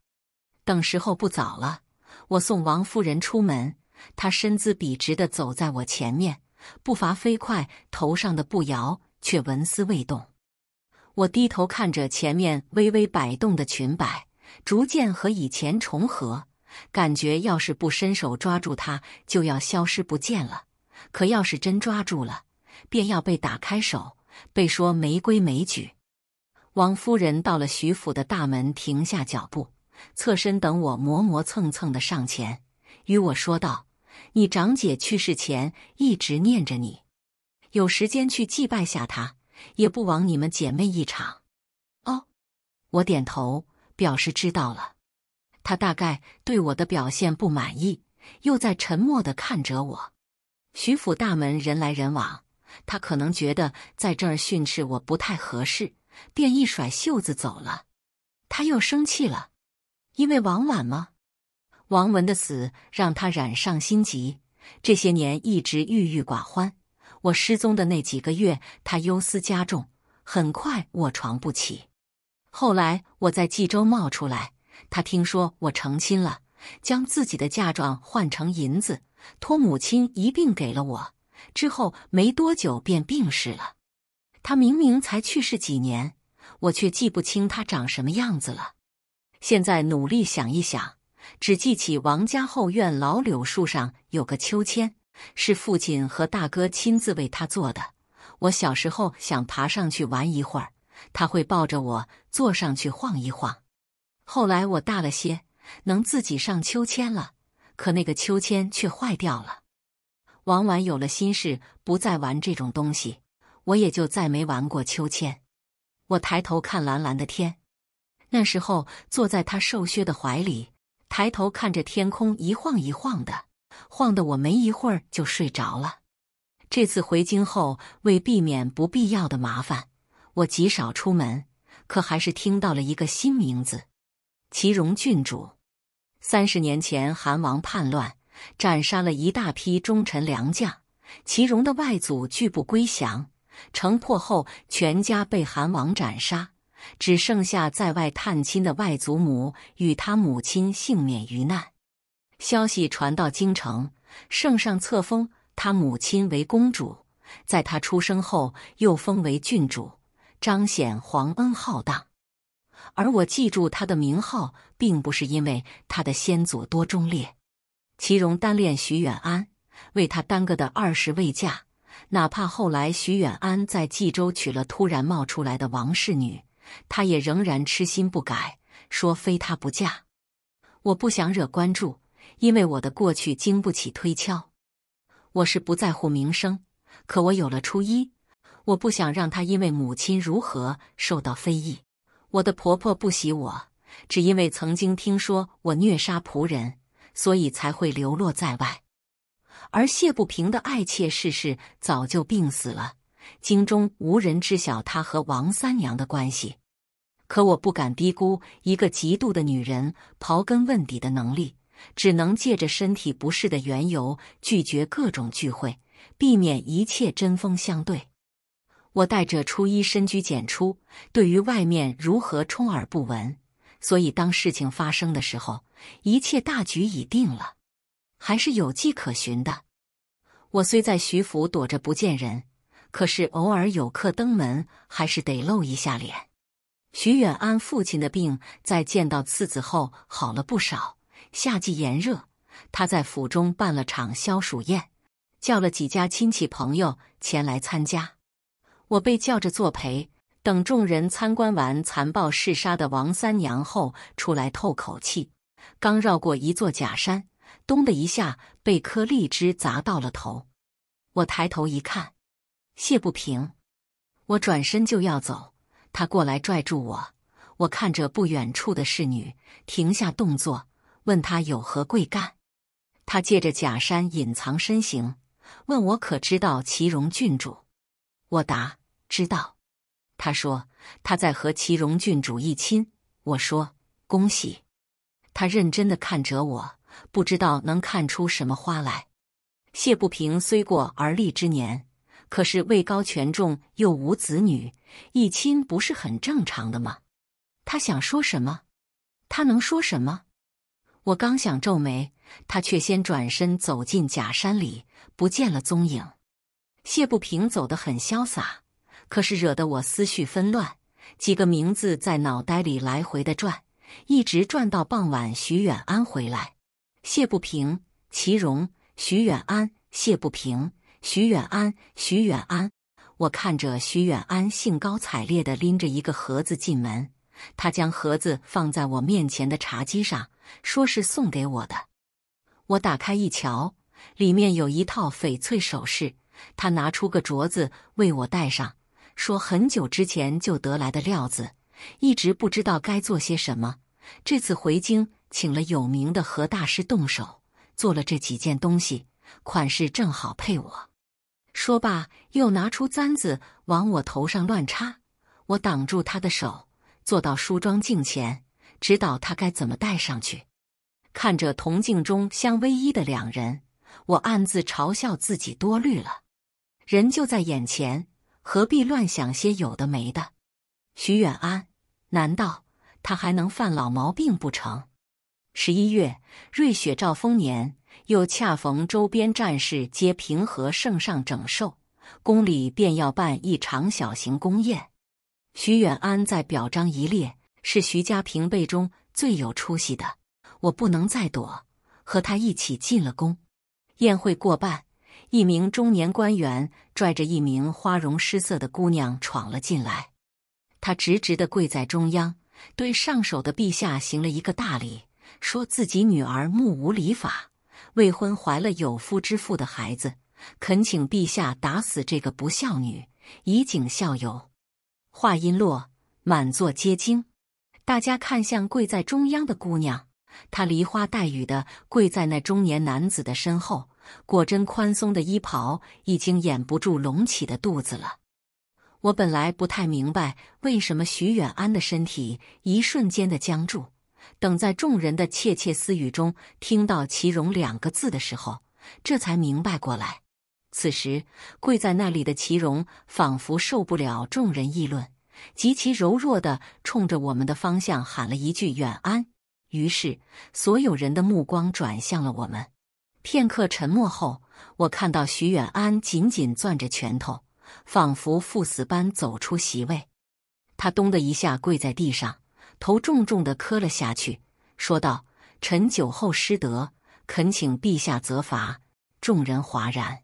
等时候不早了，我送王夫人出门。她身姿笔直地走在我前面，步伐飞快，头上的步摇却纹丝未动。我低头看着前面微微摆动的裙摆，逐渐和以前重合，感觉要是不伸手抓住它，就要消失不见了。可要是真抓住了，便要被打开手。被说没规没矩，王夫人到了徐府的大门，停下脚步，侧身等我磨磨蹭蹭的上前，与我说道：“你长姐去世前一直念着你，有时间去祭拜下她，也不枉你们姐妹一场。”哦，我点头表示知道了。她大概对我的表现不满意，又在沉默的看着我。徐府大门人来人往。他可能觉得在这儿训斥我不太合适，便一甩袖子走了。他又生气了，因为王婉吗？王文的死让他染上心疾，这些年一直郁郁寡欢。我失踪的那几个月，他忧思加重，很快卧床不起。后来我在冀州冒出来，他听说我成亲了，将自己的嫁妆换成银子，托母亲一并给了我。之后没多久便病逝了。他明明才去世几年，我却记不清他长什么样子了。现在努力想一想，只记起王家后院老柳树上有个秋千，是父亲和大哥亲自为他做的。我小时候想爬上去玩一会儿，他会抱着我坐上去晃一晃。后来我大了些，能自己上秋千了，可那个秋千却坏掉了。往往有了心事，不再玩这种东西，我也就再没玩过秋千。我抬头看蓝蓝的天，那时候坐在他瘦削的怀里，抬头看着天空一晃一晃的，晃得我没一会儿就睡着了。这次回京后，为避免不必要的麻烦，我极少出门，可还是听到了一个新名字——祁荣郡主。三十年前，韩王叛乱。斩杀了一大批忠臣良将，祁荣的外祖拒不归降，城破后全家被韩王斩杀，只剩下在外探亲的外祖母与他母亲幸免于难。消息传到京城，圣上册封他母亲为公主，在他出生后又封为郡主，彰显皇恩浩荡。而我记住他的名号，并不是因为他的先祖多忠烈。祁荣单恋徐远安，为他耽搁的二十未嫁。哪怕后来徐远安在冀州娶了突然冒出来的王氏女，他也仍然痴心不改，说非她不嫁。我不想惹关注，因为我的过去经不起推敲。我是不在乎名声，可我有了初一，我不想让他因为母亲如何受到非议。我的婆婆不喜我，只因为曾经听说我虐杀仆人。所以才会流落在外，而谢不平的爱妾世世早就病死了，京中无人知晓他和王三娘的关系。可我不敢低估一个嫉妒的女人刨根问底的能力，只能借着身体不适的缘由拒绝各种聚会，避免一切针锋相对。我带着初一深居简出，对于外面如何充耳不闻。所以，当事情发生的时候，一切大局已定了，还是有迹可循的。我虽在徐府躲着不见人，可是偶尔有客登门，还是得露一下脸。徐远安父亲的病在见到次子后好了不少。夏季炎热，他在府中办了场消暑宴，叫了几家亲戚朋友前来参加，我被叫着作陪。等众人参观完残暴嗜杀的王三娘后，出来透口气，刚绕过一座假山，咚的一下被颗荔枝砸到了头。我抬头一看，谢不平，我转身就要走，他过来拽住我。我看着不远处的侍女，停下动作，问他有何贵干。他借着假山隐藏身形，问我可知道祁荣郡主。我答知道。他说：“他在和齐荣郡主一亲。”我说：“恭喜。”他认真的看着我，不知道能看出什么花来。谢不平虽过而立之年，可是位高权重，又无子女，一亲不是很正常的吗？他想说什么？他能说什么？我刚想皱眉，他却先转身走进假山里，不见了踪影。谢不平走得很潇洒。可是惹得我思绪纷乱，几个名字在脑袋里来回的转，一直转到傍晚，徐远安回来，谢不平、祁荣、徐远安、谢不平、徐远安、徐远安。我看着徐远安兴高采烈地拎着一个盒子进门，他将盒子放在我面前的茶几上，说是送给我的。我打开一瞧，里面有一套翡翠首饰。他拿出个镯子为我戴上。说很久之前就得来的料子，一直不知道该做些什么。这次回京，请了有名的何大师动手做了这几件东西，款式正好配我。说罢，又拿出簪子往我头上乱插。我挡住他的手，坐到梳妆镜前，指导他该怎么戴上去。看着铜镜中相偎依的两人，我暗自嘲笑自己多虑了，人就在眼前。何必乱想些有的没的？徐远安，难道他还能犯老毛病不成？十一月瑞雪兆丰年，又恰逢周边战事皆平和，圣上整寿，宫里便要办一场小型宫宴。徐远安在表彰一列，是徐家平辈中最有出息的。我不能再躲，和他一起进了宫。宴会过半。一名中年官员拽着一名花容失色的姑娘闯了进来，他直直的跪在中央，对上首的陛下行了一个大礼，说自己女儿目无礼法，未婚怀了有夫之妇的孩子，恳请陛下打死这个不孝女，以儆效尤。话音落，满座皆惊，大家看向跪在中央的姑娘，她梨花带雨的跪在那中年男子的身后。果真，宽松的衣袍已经掩不住隆起的肚子了。我本来不太明白为什么徐远安的身体一瞬间的僵住，等在众人的窃窃私语中听到“祁荣”两个字的时候，这才明白过来。此时跪在那里的祁荣仿佛受不了众人议论，极其柔弱地冲着我们的方向喊了一句“远安”，于是所有人的目光转向了我们。片刻沉默后，我看到徐远安紧紧攥着拳头，仿佛赴死般走出席位。他咚的一下跪在地上，头重重的磕了下去，说道：“臣酒后失德，恳请陛下责罚。”众人哗然，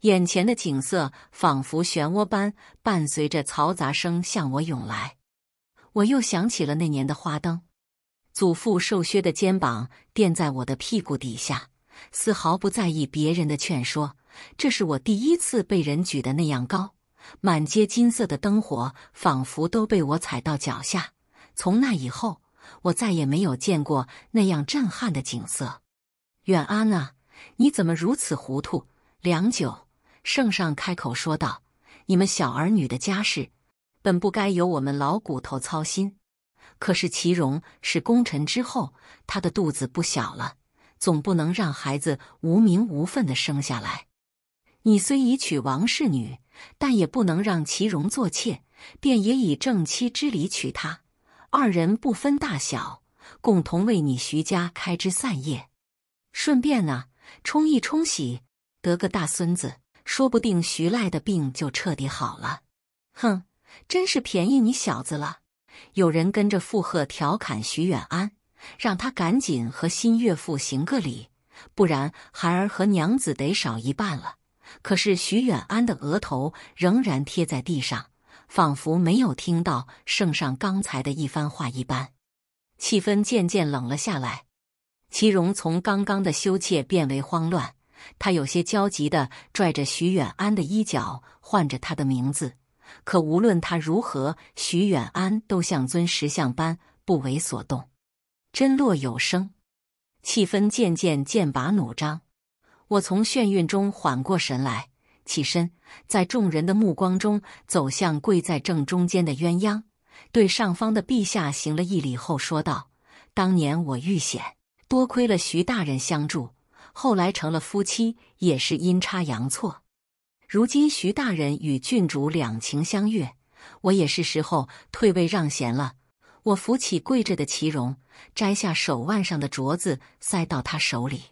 眼前的景色仿佛漩涡般伴随着嘈杂声向我涌来。我又想起了那年的花灯，祖父瘦削的肩膀垫在我的屁股底下。丝毫不在意别人的劝说，这是我第一次被人举得那样高。满街金色的灯火仿佛都被我踩到脚下。从那以后，我再也没有见过那样震撼的景色。远安啊，你怎么如此糊涂？良久，圣上开口说道：“你们小儿女的家事，本不该由我们老骨头操心。可是祁荣是功臣之后，他的肚子不小了。”总不能让孩子无名无份的生下来。你虽已娶王氏女，但也不能让齐荣做妾，便也以正妻之礼娶她。二人不分大小，共同为你徐家开枝散叶。顺便呢，冲一冲喜，得个大孙子，说不定徐赖的病就彻底好了。哼，真是便宜你小子了！有人跟着附和调侃徐远安。让他赶紧和新岳父行个礼，不然孩儿和娘子得少一半了。可是徐远安的额头仍然贴在地上，仿佛没有听到圣上刚才的一番话一般。气氛渐渐冷了下来。祁荣从刚刚的羞怯变为慌乱，他有些焦急地拽着徐远安的衣角，唤着他的名字。可无论他如何，徐远安都像尊石像般不为所动。真落有声，气氛渐渐剑拔弩张。我从眩晕中缓过神来，起身，在众人的目光中走向跪在正中间的鸳鸯，对上方的陛下行了一礼后说道：“当年我遇险，多亏了徐大人相助，后来成了夫妻，也是阴差阳错。如今徐大人与郡主两情相悦，我也是时候退位让贤了。”我扶起跪着的齐荣，摘下手腕上的镯子塞到他手里。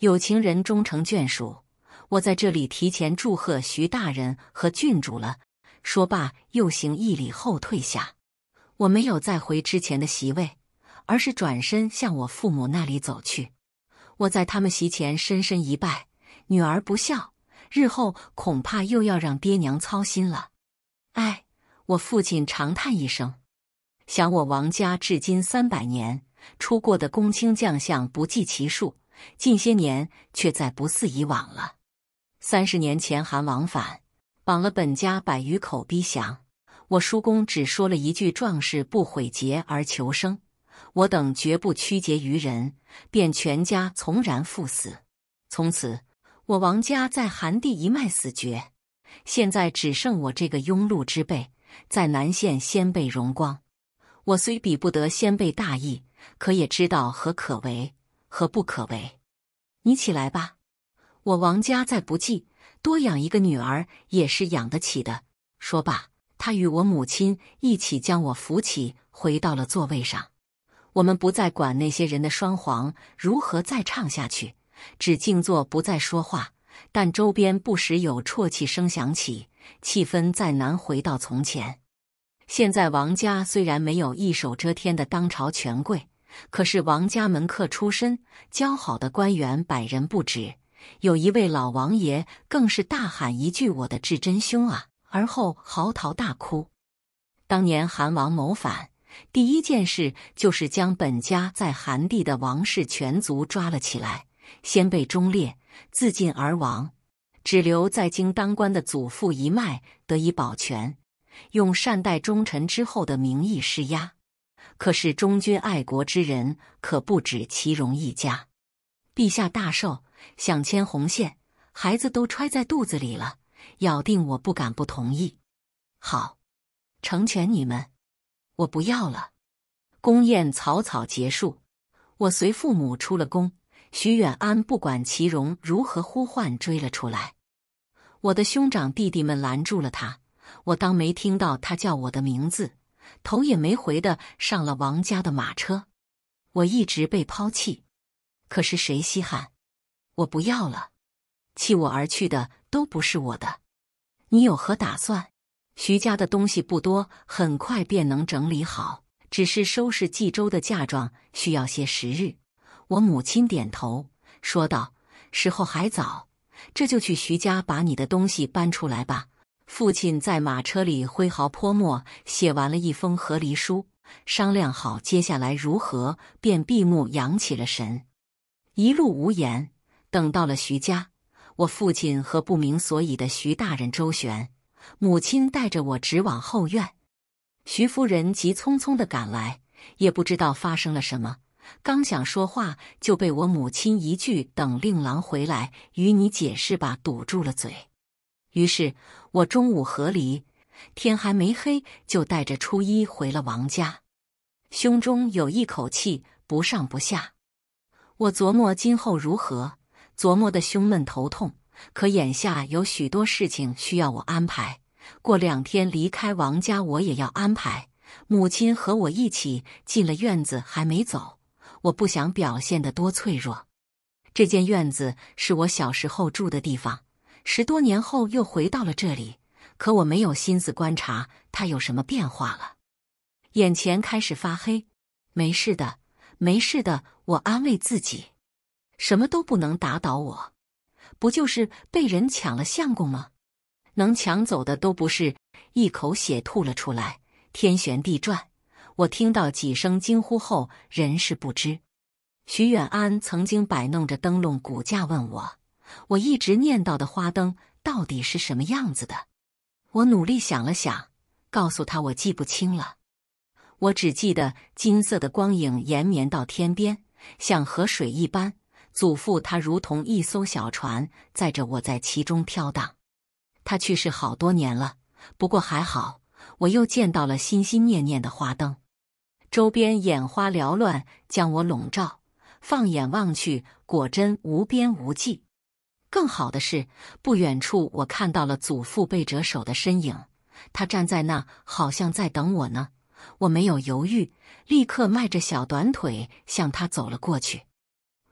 有情人终成眷属，我在这里提前祝贺徐大人和郡主了。说罢，又行一礼后退下。我没有再回之前的席位，而是转身向我父母那里走去。我在他们席前深深一拜。女儿不孝，日后恐怕又要让爹娘操心了。哎，我父亲长叹一声。想我王家至今三百年，出过的公卿将相不计其数，近些年却再不似以往了。三十年前，韩王反，绑了本家百余口逼降，我叔公只说了一句：“壮士不悔节而求生，我等绝不屈节于人，便全家从然赴死。”从此，我王家在韩地一脉死绝，现在只剩我这个庸碌之辈，在南县先辈荣光。我虽比不得先辈大义，可也知道何可为，何不可为。你起来吧，我王家再不济，多养一个女儿也是养得起的。说罢，他与我母亲一起将我扶起，回到了座位上。我们不再管那些人的双簧如何再唱下去，只静坐，不再说话。但周边不时有啜泣声响起，气氛再难回到从前。现在王家虽然没有一手遮天的当朝权贵，可是王家门客出身交好的官员百人不止。有一位老王爷更是大喊一句：“我的至真兄啊！”而后嚎啕大哭。当年韩王谋反，第一件事就是将本家在韩地的王氏全族抓了起来，先被忠烈自尽而亡，只留在京当官的祖父一脉得以保全。用善待忠臣之后的名义施压，可是忠君爱国之人可不止祁荣一家。陛下大寿，想牵红线，孩子都揣在肚子里了，咬定我不敢不同意。好，成全你们，我不要了。宫宴草草结束，我随父母出了宫。徐远安不管祁荣如何呼唤，追了出来。我的兄长弟弟们拦住了他。我当没听到他叫我的名字，头也没回的上了王家的马车。我一直被抛弃，可是谁稀罕？我不要了，弃我而去的都不是我的。你有何打算？徐家的东西不多，很快便能整理好。只是收拾冀州的嫁妆需要些时日。我母亲点头说道：“时候还早，这就去徐家把你的东西搬出来吧。”父亲在马车里挥毫泼墨，写完了一封和离书，商量好接下来如何，便闭目养起了神。一路无言，等到了徐家，我父亲和不明所以的徐大人周旋，母亲带着我直往后院。徐夫人急匆匆地赶来，也不知道发生了什么，刚想说话，就被我母亲一句“等令郎回来，与你解释吧”堵住了嘴。于是我中午合离，天还没黑，就带着初一回了王家。胸中有一口气不上不下，我琢磨今后如何，琢磨的胸闷头痛。可眼下有许多事情需要我安排，过两天离开王家，我也要安排。母亲和我一起进了院子，还没走，我不想表现的多脆弱。这间院子是我小时候住的地方。十多年后又回到了这里，可我没有心思观察它有什么变化了。眼前开始发黑，没事的，没事的，我安慰自己，什么都不能打倒我，不就是被人抢了相公吗？能抢走的都不是。一口血吐了出来，天旋地转，我听到几声惊呼后人事不知。徐远安曾经摆弄着灯笼骨架问我。我一直念叨的花灯到底是什么样子的？我努力想了想，告诉他我记不清了。我只记得金色的光影延绵到天边，像河水一般。祖父他如同一艘小船，载着我在其中飘荡。他去世好多年了，不过还好，我又见到了心心念念的花灯。周边眼花缭乱，将我笼罩。放眼望去，果真无边无际。更好的是，不远处我看到了祖父被折手的身影，他站在那，好像在等我呢。我没有犹豫，立刻迈着小短腿向他走了过去。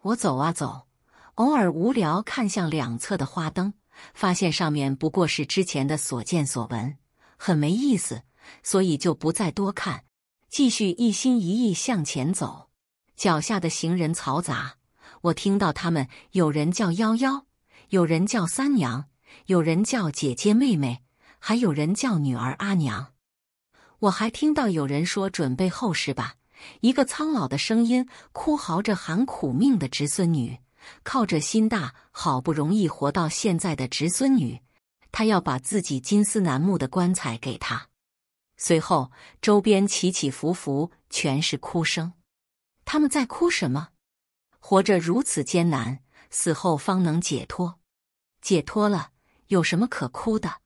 我走啊走，偶尔无聊看向两侧的花灯，发现上面不过是之前的所见所闻，很没意思，所以就不再多看，继续一心一意向前走。脚下的行人嘈杂，我听到他们有人叫“幺幺”。有人叫三娘，有人叫姐姐、妹妹，还有人叫女儿阿娘。我还听到有人说准备后事吧。一个苍老的声音哭嚎着喊：“苦命的侄孙女，靠着心大好不容易活到现在的侄孙女，她要把自己金丝楠木的棺材给她。”随后，周边起起伏伏全是哭声。他们在哭什么？活着如此艰难。死后方能解脱，解脱了有什么可哭的？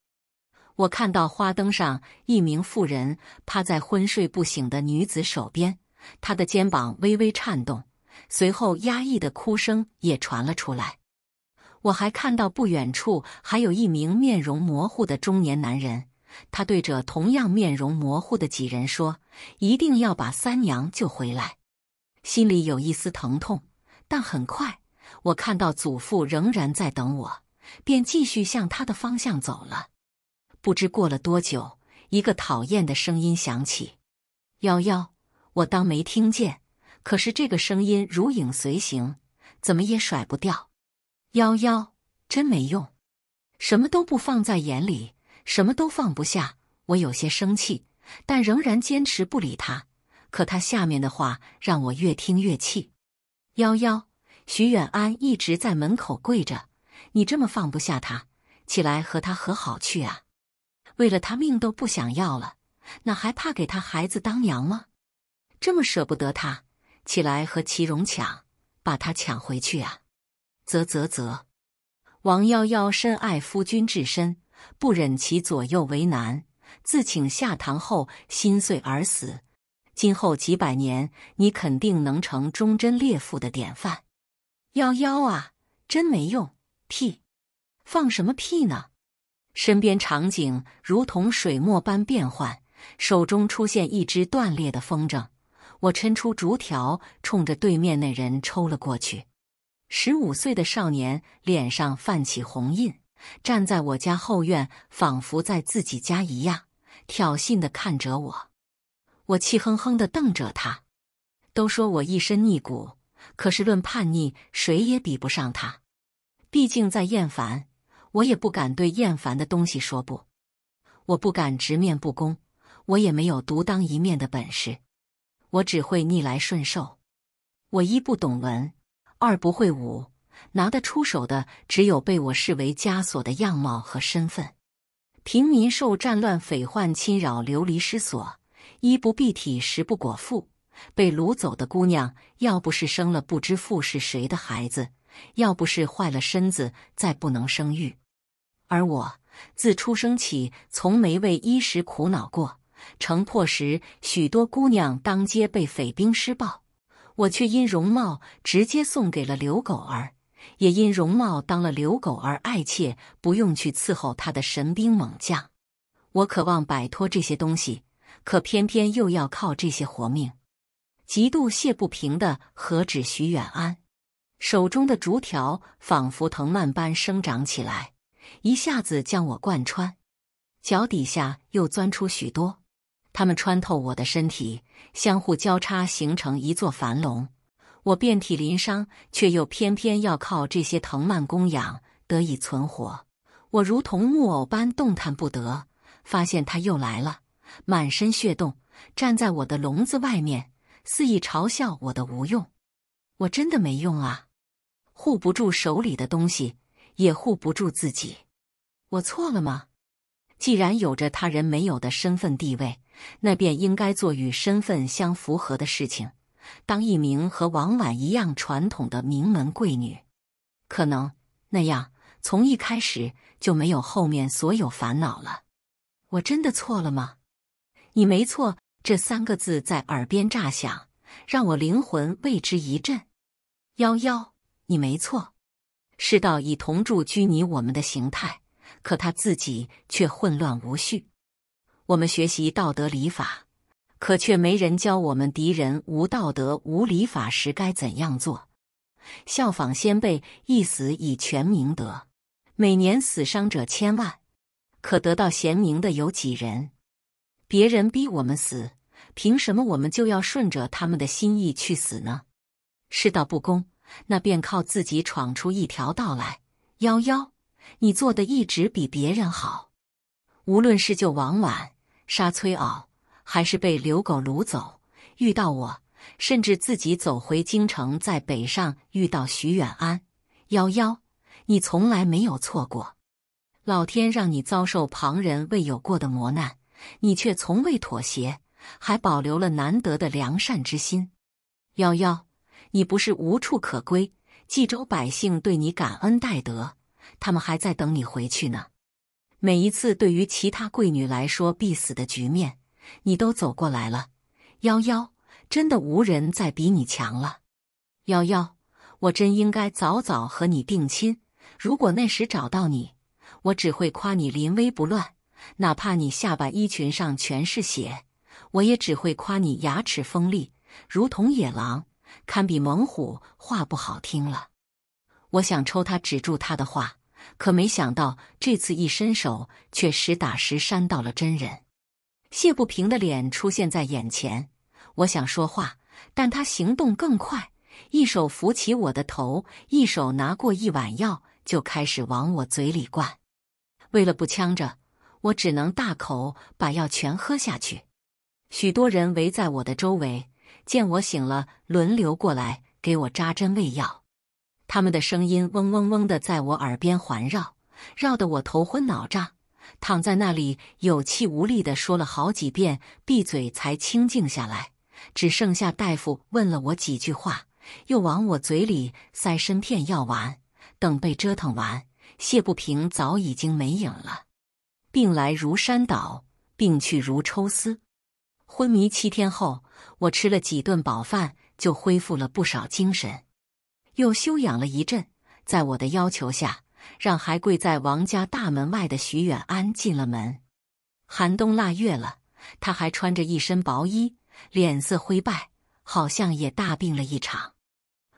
我看到花灯上一名妇人趴在昏睡不醒的女子手边，她的肩膀微微颤动，随后压抑的哭声也传了出来。我还看到不远处还有一名面容模糊的中年男人，他对着同样面容模糊的几人说：“一定要把三娘救回来。”心里有一丝疼痛，但很快。我看到祖父仍然在等我，便继续向他的方向走了。不知过了多久，一个讨厌的声音响起：“幺幺，我当没听见。”可是这个声音如影随形，怎么也甩不掉。幺幺，真没用，什么都不放在眼里，什么都放不下。我有些生气，但仍然坚持不理他。可他下面的话让我越听越气：“幺幺。”徐远安一直在门口跪着，你这么放不下他，起来和他和好去啊！为了他命都不想要了，哪还怕给他孩子当娘吗？这么舍不得他，起来和祁荣抢，把他抢回去啊！啧啧啧！王幺幺深爱夫君至深，不忍其左右为难，自请下堂后心碎而死。今后几百年，你肯定能成忠贞烈妇的典范。幺幺啊，真没用，屁！放什么屁呢？身边场景如同水墨般变幻，手中出现一只断裂的风筝。我抻出竹条，冲着对面那人抽了过去。十五岁的少年脸上泛起红印，站在我家后院，仿佛在自己家一样，挑衅的看着我。我气哼哼的瞪着他，都说我一身逆骨。可是，论叛逆，谁也比不上他。毕竟，在厌烦，我也不敢对厌烦的东西说不。我不敢直面不公，我也没有独当一面的本事。我只会逆来顺受。我一不懂文，二不会武，拿得出手的只有被我视为枷锁的样貌和身份。平民受战乱、匪患侵扰，流离失所，衣不蔽体，食不果腹。被掳走的姑娘，要不是生了不知父是谁的孩子，要不是坏了身子再不能生育，而我自出生起，从没为衣食苦恼过。城破时，许多姑娘当街被匪兵施暴，我却因容貌直接送给了刘狗儿，也因容貌当了刘狗儿爱妾，不用去伺候他的神兵猛将。我渴望摆脱这些东西，可偏偏又要靠这些活命。极度泄不平的何止徐远安？手中的竹条仿佛藤蔓般生长起来，一下子将我贯穿，脚底下又钻出许多，它们穿透我的身体，相互交叉形成一座樊笼。我遍体鳞伤，却又偏偏要靠这些藤蔓供养得以存活。我如同木偶般动弹不得，发现他又来了，满身血洞，站在我的笼子外面。肆意嘲笑我的无用，我真的没用啊！护不住手里的东西，也护不住自己。我错了吗？既然有着他人没有的身份地位，那便应该做与身份相符合的事情。当一名和王婉一样传统的名门贵女，可能那样从一开始就没有后面所有烦恼了。我真的错了吗？你没错。这三个字在耳边炸响，让我灵魂为之一震。幺幺，你没错。世道以同住拘泥我们的形态，可他自己却混乱无序。我们学习道德礼法，可却没人教我们敌人无道德无礼法时该怎样做。效仿先辈，一死以全明德。每年死伤者千万，可得到贤明的有几人？别人逼我们死，凭什么我们就要顺着他们的心意去死呢？世道不公，那便靠自己闯出一条道来。幺幺，你做的一直比别人好，无论是救王婉、杀崔敖，还是被刘狗掳走、遇到我，甚至自己走回京城，在北上遇到徐远安，幺幺，你从来没有错过。老天让你遭受旁人未有过的磨难。你却从未妥协，还保留了难得的良善之心。夭夭，你不是无处可归，冀州百姓对你感恩戴德，他们还在等你回去呢。每一次对于其他贵女来说必死的局面，你都走过来了。夭夭，真的无人再比你强了。夭夭，我真应该早早和你定亲，如果那时找到你，我只会夸你临危不乱。哪怕你下巴衣裙上全是血，我也只会夸你牙齿锋利，如同野狼，堪比猛虎。话不好听了，我想抽他止住他的话，可没想到这次一伸手却实打实扇到了真人。谢不平的脸出现在眼前，我想说话，但他行动更快，一手扶起我的头，一手拿过一碗药就开始往我嘴里灌。为了不呛着。我只能大口把药全喝下去。许多人围在我的周围，见我醒了，轮流过来给我扎针喂药。他们的声音嗡嗡嗡的在我耳边环绕，绕得我头昏脑胀。躺在那里有气无力的说了好几遍“闭嘴”，才清静下来。只剩下大夫问了我几句话，又往我嘴里塞参片药丸。等被折腾完，谢不平早已经没影了。病来如山倒，病去如抽丝。昏迷七天后，我吃了几顿饱饭，就恢复了不少精神。又休养了一阵，在我的要求下，让还跪在王家大门外的徐远安进了门。寒冬腊月了，他还穿着一身薄衣，脸色灰败，好像也大病了一场。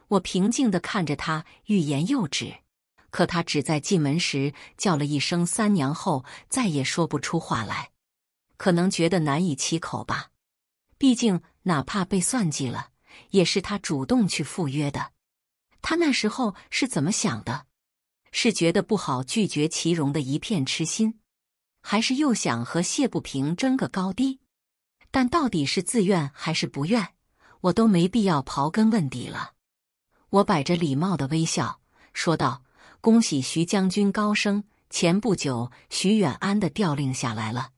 我平静地看着他，欲言又止。可他只在进门时叫了一声“三娘”后，再也说不出话来，可能觉得难以启口吧。毕竟，哪怕被算计了，也是他主动去赴约的。他那时候是怎么想的？是觉得不好拒绝祁荣的一片痴心，还是又想和谢不平争个高低？但到底是自愿还是不愿，我都没必要刨根问底了。我摆着礼貌的微笑说道。恭喜徐将军高升！前不久，徐远安的调令下来了，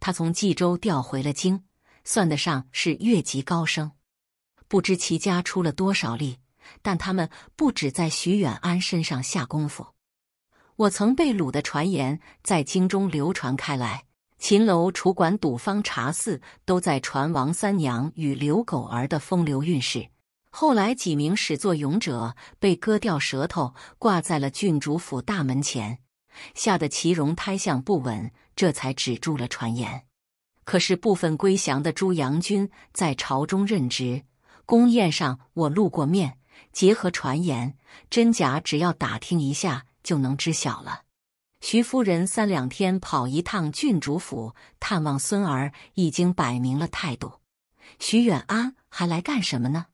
他从冀州调回了京，算得上是越级高升。不知齐家出了多少力，但他们不止在徐远安身上下功夫。我曾被掳的传言在京中流传开来，秦楼、楚馆、赌坊、茶肆都在传王三娘与刘狗儿的风流韵事。后来，几名始作俑者被割掉舌头，挂在了郡主府大门前，吓得祁荣胎象不稳，这才止住了传言。可是，部分归降的朱阳军在朝中任职，宫宴上我露过面，结合传言真假，只要打听一下就能知晓了。徐夫人三两天跑一趟郡主府探望孙儿，已经摆明了态度。徐远安还来干什么呢？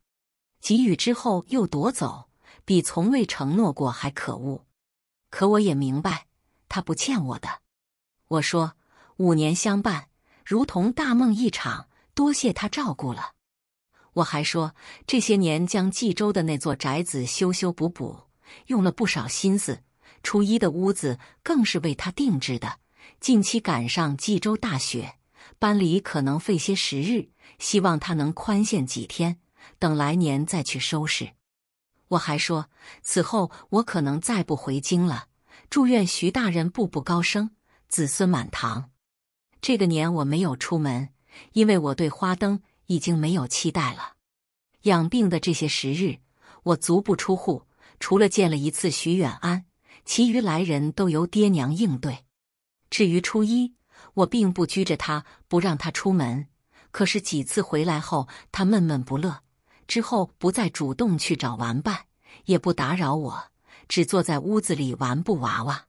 给予之后又夺走，比从未承诺过还可恶。可我也明白，他不欠我的。我说，五年相伴如同大梦一场，多谢他照顾了。我还说，这些年将冀州的那座宅子修修补补，用了不少心思。初一的屋子更是为他定制的。近期赶上冀州大雪，搬离可能费些时日，希望他能宽限几天。等来年再去收拾。我还说，此后我可能再不回京了。祝愿徐大人步步高升，子孙满堂。这个年我没有出门，因为我对花灯已经没有期待了。养病的这些时日，我足不出户，除了见了一次徐远安，其余来人都由爹娘应对。至于初一，我并不拘着他，不让他出门。可是几次回来后，他闷闷不乐。之后不再主动去找玩伴，也不打扰我，只坐在屋子里玩布娃娃。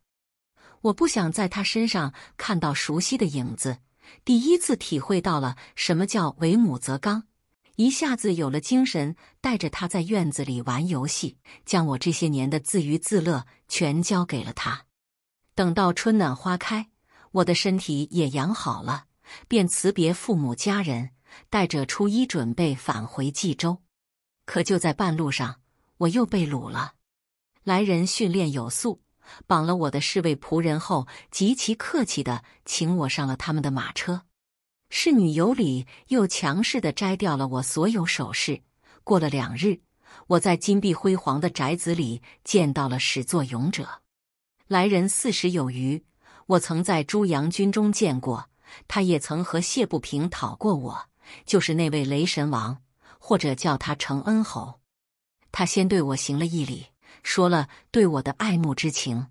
我不想在他身上看到熟悉的影子，第一次体会到了什么叫为母则刚，一下子有了精神，带着他在院子里玩游戏，将我这些年的自娱自乐全交给了他。等到春暖花开，我的身体也养好了，便辞别父母家人，带着初一准备返回冀州。可就在半路上，我又被掳了。来人训练有素，绑了我的侍卫仆人后，极其客气的请我上了他们的马车。侍女有礼又强势的摘掉了我所有首饰。过了两日，我在金碧辉煌的宅子里见到了始作俑者。来人四十有余，我曾在朱阳军中见过，他也曾和谢不平讨过我，就是那位雷神王。或者叫他承恩侯，他先对我行了一礼，说了对我的爱慕之情。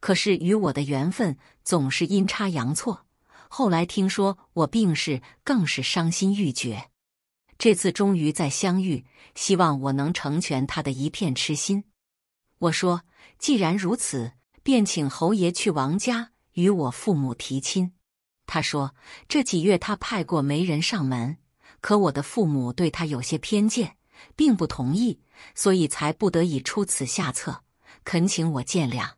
可是与我的缘分总是阴差阳错。后来听说我病逝，更是伤心欲绝。这次终于再相遇，希望我能成全他的一片痴心。我说，既然如此，便请侯爷去王家与我父母提亲。他说，这几月他派过媒人上门。可我的父母对他有些偏见，并不同意，所以才不得已出此下策，恳请我见谅。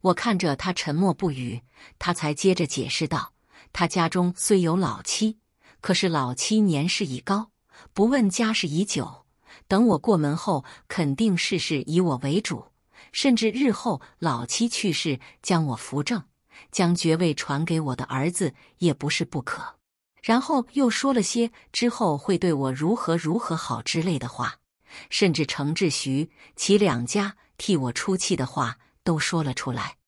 我看着他沉默不语，他才接着解释道：“他家中虽有老妻，可是老妻年事已高，不问家事已久。等我过门后，肯定事事以我为主，甚至日后老妻去世，将我扶正，将爵位传给我的儿子，也不是不可。”然后又说了些之后会对我如何如何好之类的话，甚至程志徐其两家替我出气的话都说了出来。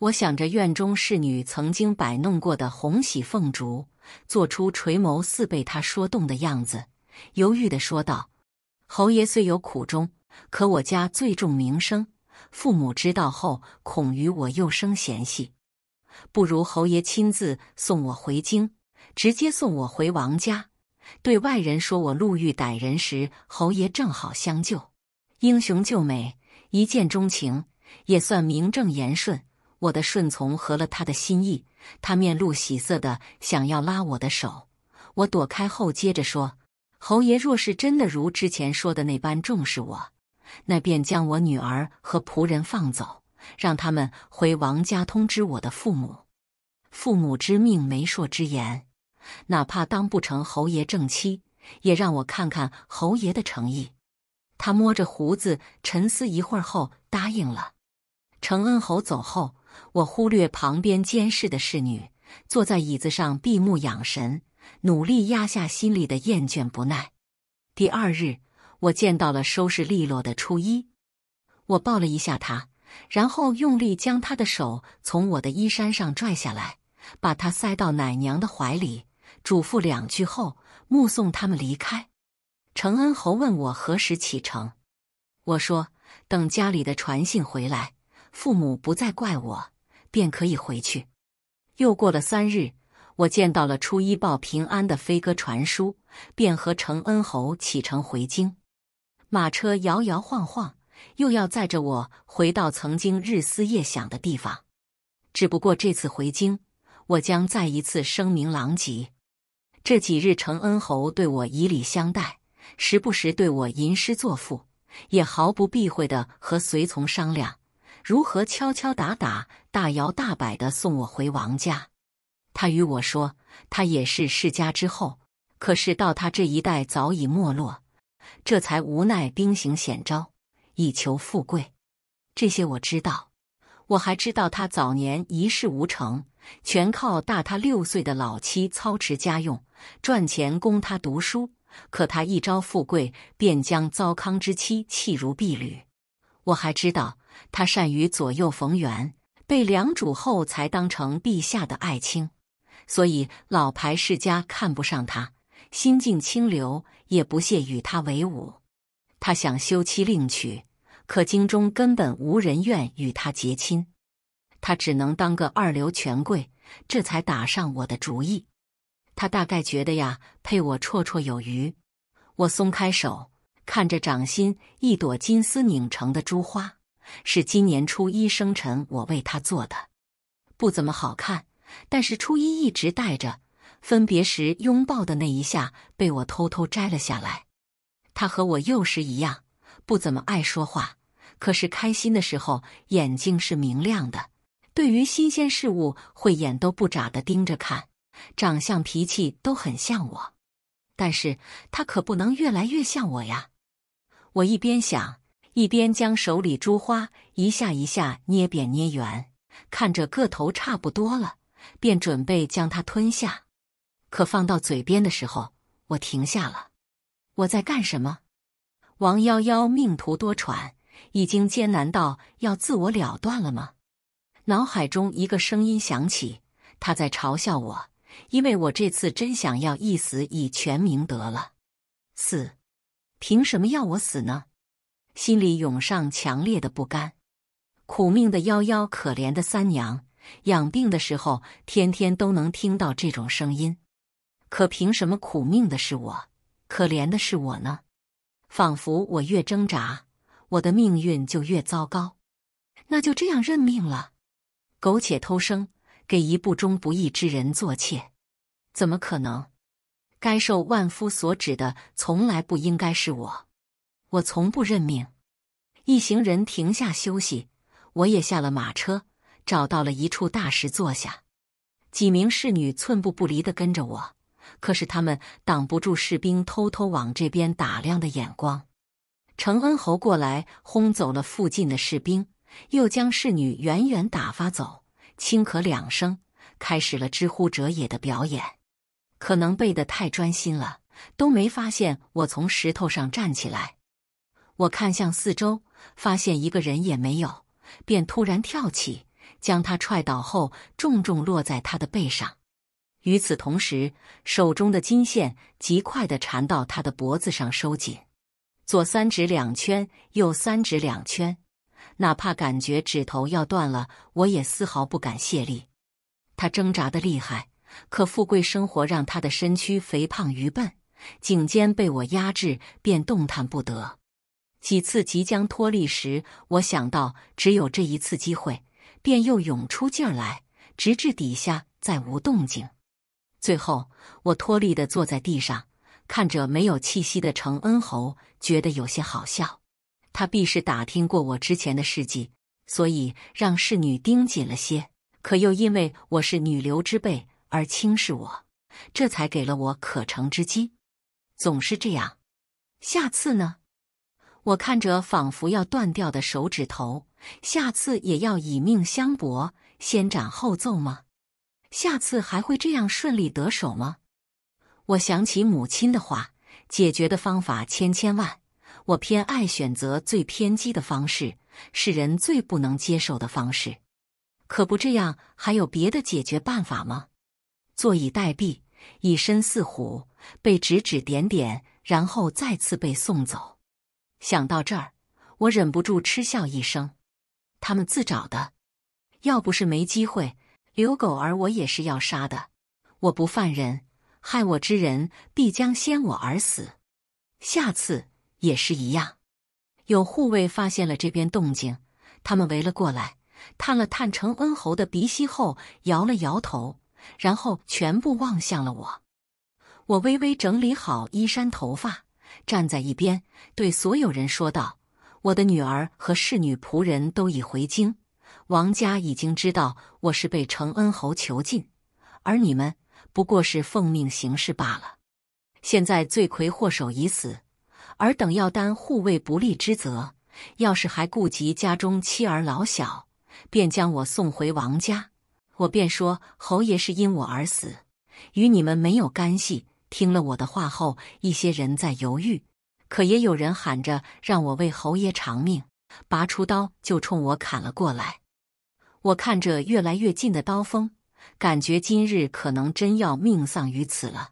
我想着院中侍女曾经摆弄过的红喜凤烛，做出垂眸似被他说动的样子，犹豫地说道：“侯爷虽有苦衷，可我家最重名声，父母知道后恐与我又生嫌隙，不如侯爷亲自送我回京。”直接送我回王家，对外人说我路遇歹人时，侯爷正好相救，英雄救美，一见钟情，也算名正言顺。我的顺从合了他的心意，他面露喜色的想要拉我的手，我躲开后接着说：“侯爷若是真的如之前说的那般重视我，那便将我女儿和仆人放走，让他们回王家通知我的父母，父母之命，媒妁之言。”哪怕当不成侯爷正妻，也让我看看侯爷的诚意。他摸着胡子沉思一会儿后答应了。承恩侯走后，我忽略旁边监视的侍女，坐在椅子上闭目养神，努力压下心里的厌倦不耐。第二日，我见到了收拾利落的初一，我抱了一下他，然后用力将他的手从我的衣衫上拽下来，把他塞到奶娘的怀里。嘱咐两句后，目送他们离开。承恩侯问我何时启程，我说等家里的传信回来，父母不再怪我，便可以回去。又过了三日，我见到了初一报平安的飞鸽传书，便和承恩侯启程回京。马车摇摇晃晃，又要载着我回到曾经日思夜想的地方。只不过这次回京，我将再一次声名狼藉。这几日，承恩侯对我以礼相待，时不时对我吟诗作赋，也毫不避讳的和随从商量如何敲敲打打、大摇大摆的送我回王家。他与我说，他也是世家之后，可是到他这一代早已没落，这才无奈兵行险招，以求富贵。这些我知道，我还知道他早年一事无成。全靠大他六岁的老妻操持家用，赚钱供他读书。可他一朝富贵，便将糟糠之妻弃如敝履。我还知道他善于左右逢源，被梁主后才当成陛下的爱卿。所以老牌世家看不上他，心境清流也不屑与他为伍。他想休妻另娶，可京中根本无人愿与他结亲。他只能当个二流权贵，这才打上我的主意。他大概觉得呀，配我绰绰有余。我松开手，看着掌心一朵金丝拧成的珠花，是今年初一生辰我为他做的，不怎么好看，但是初一一直戴着。分别时拥抱的那一下，被我偷偷摘了下来。他和我幼时一样，不怎么爱说话，可是开心的时候眼睛是明亮的。对于新鲜事物会眼都不眨的盯着看，长相脾气都很像我，但是他可不能越来越像我呀！我一边想，一边将手里珠花一下一下捏扁捏圆，看着个头差不多了，便准备将它吞下。可放到嘴边的时候，我停下了。我在干什么？王幺幺命途多舛，已经艰难到要自我了断了吗？脑海中一个声音响起，他在嘲笑我，因为我这次真想要一死以全名得了。死，凭什么要我死呢？心里涌上强烈的不甘。苦命的幺幺，可怜的三娘，养病的时候天天都能听到这种声音，可凭什么苦命的是我，可怜的是我呢？仿佛我越挣扎，我的命运就越糟糕。那就这样认命了。苟且偷生，给一不忠不义之人做妾，怎么可能？该受万夫所指的，从来不应该是我。我从不认命。一行人停下休息，我也下了马车，找到了一处大石坐下。几名侍女寸步不离的跟着我，可是他们挡不住士兵偷偷往这边打量的眼光。承恩侯过来，轰走了附近的士兵。又将侍女远远打发走，轻咳两声，开始了“知乎者也”的表演。可能背得太专心了，都没发现我从石头上站起来。我看向四周，发现一个人也没有，便突然跳起，将他踹倒后，重重落在他的背上。与此同时，手中的金线极快地缠到他的脖子上，收紧。左三指两圈，右三指两圈。哪怕感觉指头要断了，我也丝毫不敢泄力。他挣扎的厉害，可富贵生活让他的身躯肥胖愚笨，颈肩被我压制便动弹不得。几次即将脱力时，我想到只有这一次机会，便又涌出劲儿来，直至底下再无动静。最后，我脱力的坐在地上，看着没有气息的承恩侯，觉得有些好笑。他必是打听过我之前的事迹，所以让侍女盯紧了些。可又因为我是女流之辈而轻视我，这才给了我可乘之机。总是这样，下次呢？我看着仿佛要断掉的手指头，下次也要以命相搏，先斩后奏吗？下次还会这样顺利得手吗？我想起母亲的话：解决的方法千千万。我偏爱选择最偏激的方式，是人最不能接受的方式。可不这样，还有别的解决办法吗？坐以待毙，以身饲虎，被指指点点，然后再次被送走。想到这儿，我忍不住嗤笑一声：“他们自找的。要不是没机会，刘狗儿我也是要杀的。我不犯人，害我之人必将先我而死。下次。”也是一样，有护卫发现了这边动静，他们围了过来，探了探承恩侯的鼻息后摇了摇头，然后全部望向了我。我微微整理好衣衫头发，站在一边，对所有人说道：“我的女儿和侍女仆人都已回京，王家已经知道我是被承恩侯囚禁，而你们不过是奉命行事罢了。现在罪魁祸首已死。”而等要担护卫不力之责，要是还顾及家中妻儿老小，便将我送回王家。我便说，侯爷是因我而死，与你们没有干系。听了我的话后，一些人在犹豫，可也有人喊着让我为侯爷偿命，拔出刀就冲我砍了过来。我看着越来越近的刀锋，感觉今日可能真要命丧于此了。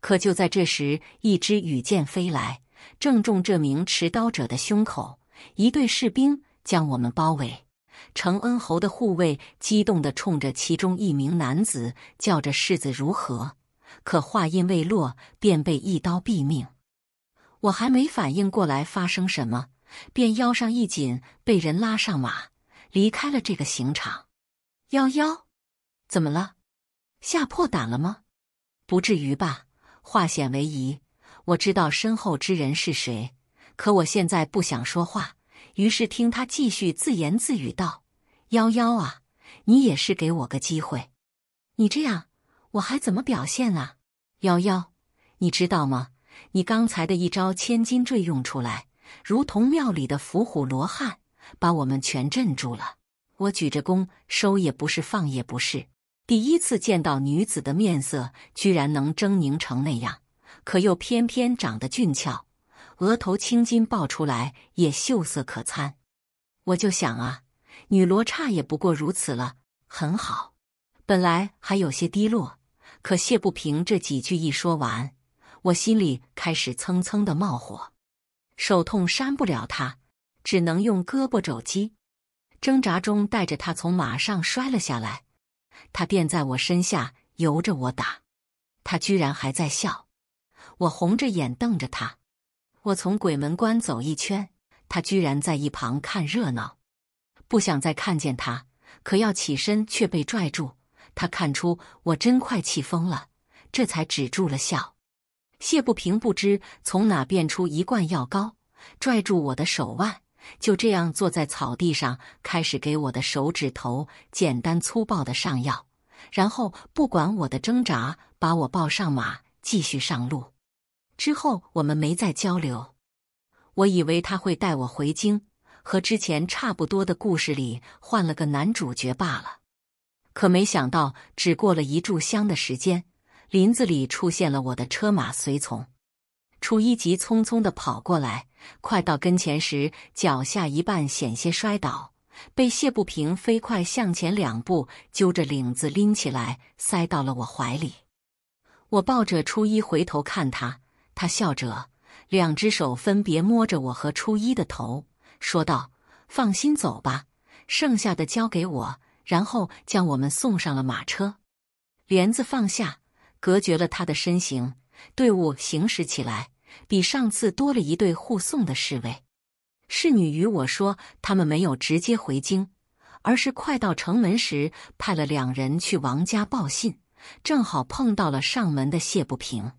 可就在这时，一支羽箭飞来。正中这名持刀者的胸口，一队士兵将我们包围。承恩侯的护卫激动地冲着其中一名男子叫着：“世子如何？”可话音未落，便被一刀毙命。我还没反应过来发生什么，便腰上一紧，被人拉上马，离开了这个刑场。幺幺，怎么了？吓破胆了吗？不至于吧，化险为夷。我知道身后之人是谁，可我现在不想说话。于是听他继续自言自语道：“幺幺啊，你也是给我个机会。你这样，我还怎么表现啊？幺幺，你知道吗？你刚才的一招千金坠用出来，如同庙里的伏虎罗汉，把我们全镇住了。我举着弓，收也不是，放也不是。第一次见到女子的面色，居然能狰狞成那样。”可又偏偏长得俊俏，额头青筋暴出来也秀色可餐。我就想啊，女罗刹也不过如此了，很好。本来还有些低落，可谢不平这几句一说完，我心里开始蹭蹭的冒火。手痛扇不了他，只能用胳膊肘击。挣扎中带着他从马上摔了下来，他便在我身下由着我打，他居然还在笑。我红着眼瞪着他，我从鬼门关走一圈，他居然在一旁看热闹。不想再看见他，可要起身却被拽住。他看出我真快气疯了，这才止住了笑。谢不平不知从哪变出一罐药膏，拽住我的手腕，就这样坐在草地上，开始给我的手指头简单粗暴的上药，然后不管我的挣扎，把我抱上马，继续上路。之后我们没再交流，我以为他会带我回京，和之前差不多的故事里换了个男主角罢了。可没想到，只过了一炷香的时间，林子里出现了我的车马随从，初一急匆匆的跑过来，快到跟前时脚下一半险些摔倒，被谢不平飞快向前两步，揪着领子拎起来，塞到了我怀里。我抱着初一回头看他。他笑着，两只手分别摸着我和初一的头，说道：“放心，走吧，剩下的交给我。”然后将我们送上了马车，帘子放下，隔绝了他的身形。队伍行驶起来，比上次多了一队护送的侍卫。侍女与我说，他们没有直接回京，而是快到城门时派了两人去王家报信，正好碰到了上门的谢不平。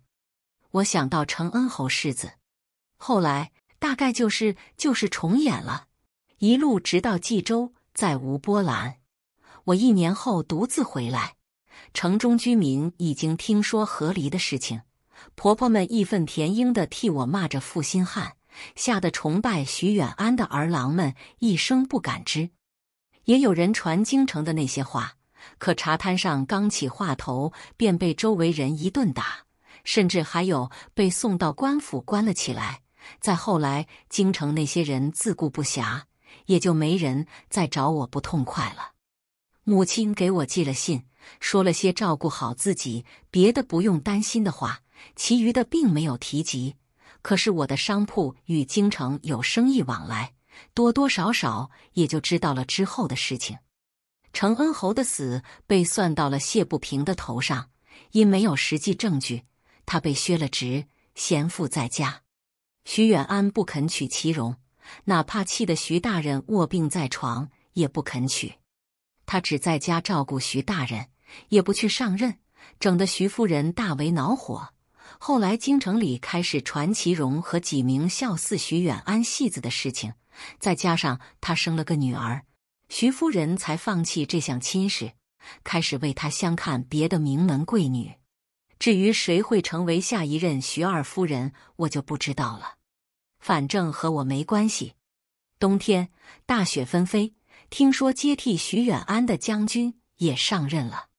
我想到承恩侯世子，后来大概就是就是重演了，一路直到冀州再无波澜。我一年后独自回来，城中居民已经听说和离的事情，婆婆们义愤填膺地替我骂着负心汉，吓得崇拜徐远安的儿郎们一声不敢吱。也有人传京城的那些话，可茶摊上刚起话头，便被周围人一顿打。甚至还有被送到官府关了起来。再后来，京城那些人自顾不暇，也就没人再找我不痛快了。母亲给我寄了信，说了些照顾好自己，别的不用担心的话，其余的并没有提及。可是我的商铺与京城有生意往来，多多少少也就知道了之后的事情。承恩侯的死被算到了谢不平的头上，因没有实际证据。他被削了职，闲赋在家。徐远安不肯娶其荣，哪怕气得徐大人卧病在床，也不肯娶。他只在家照顾徐大人，也不去上任，整得徐夫人大为恼火。后来京城里开始传齐荣和几名孝嗣徐远安戏子的事情，再加上他生了个女儿，徐夫人才放弃这项亲事，开始为他相看别的名门贵女。至于谁会成为下一任徐二夫人，我就不知道了。反正和我没关系。冬天大雪纷飞，听说接替徐远安的将军也上任了。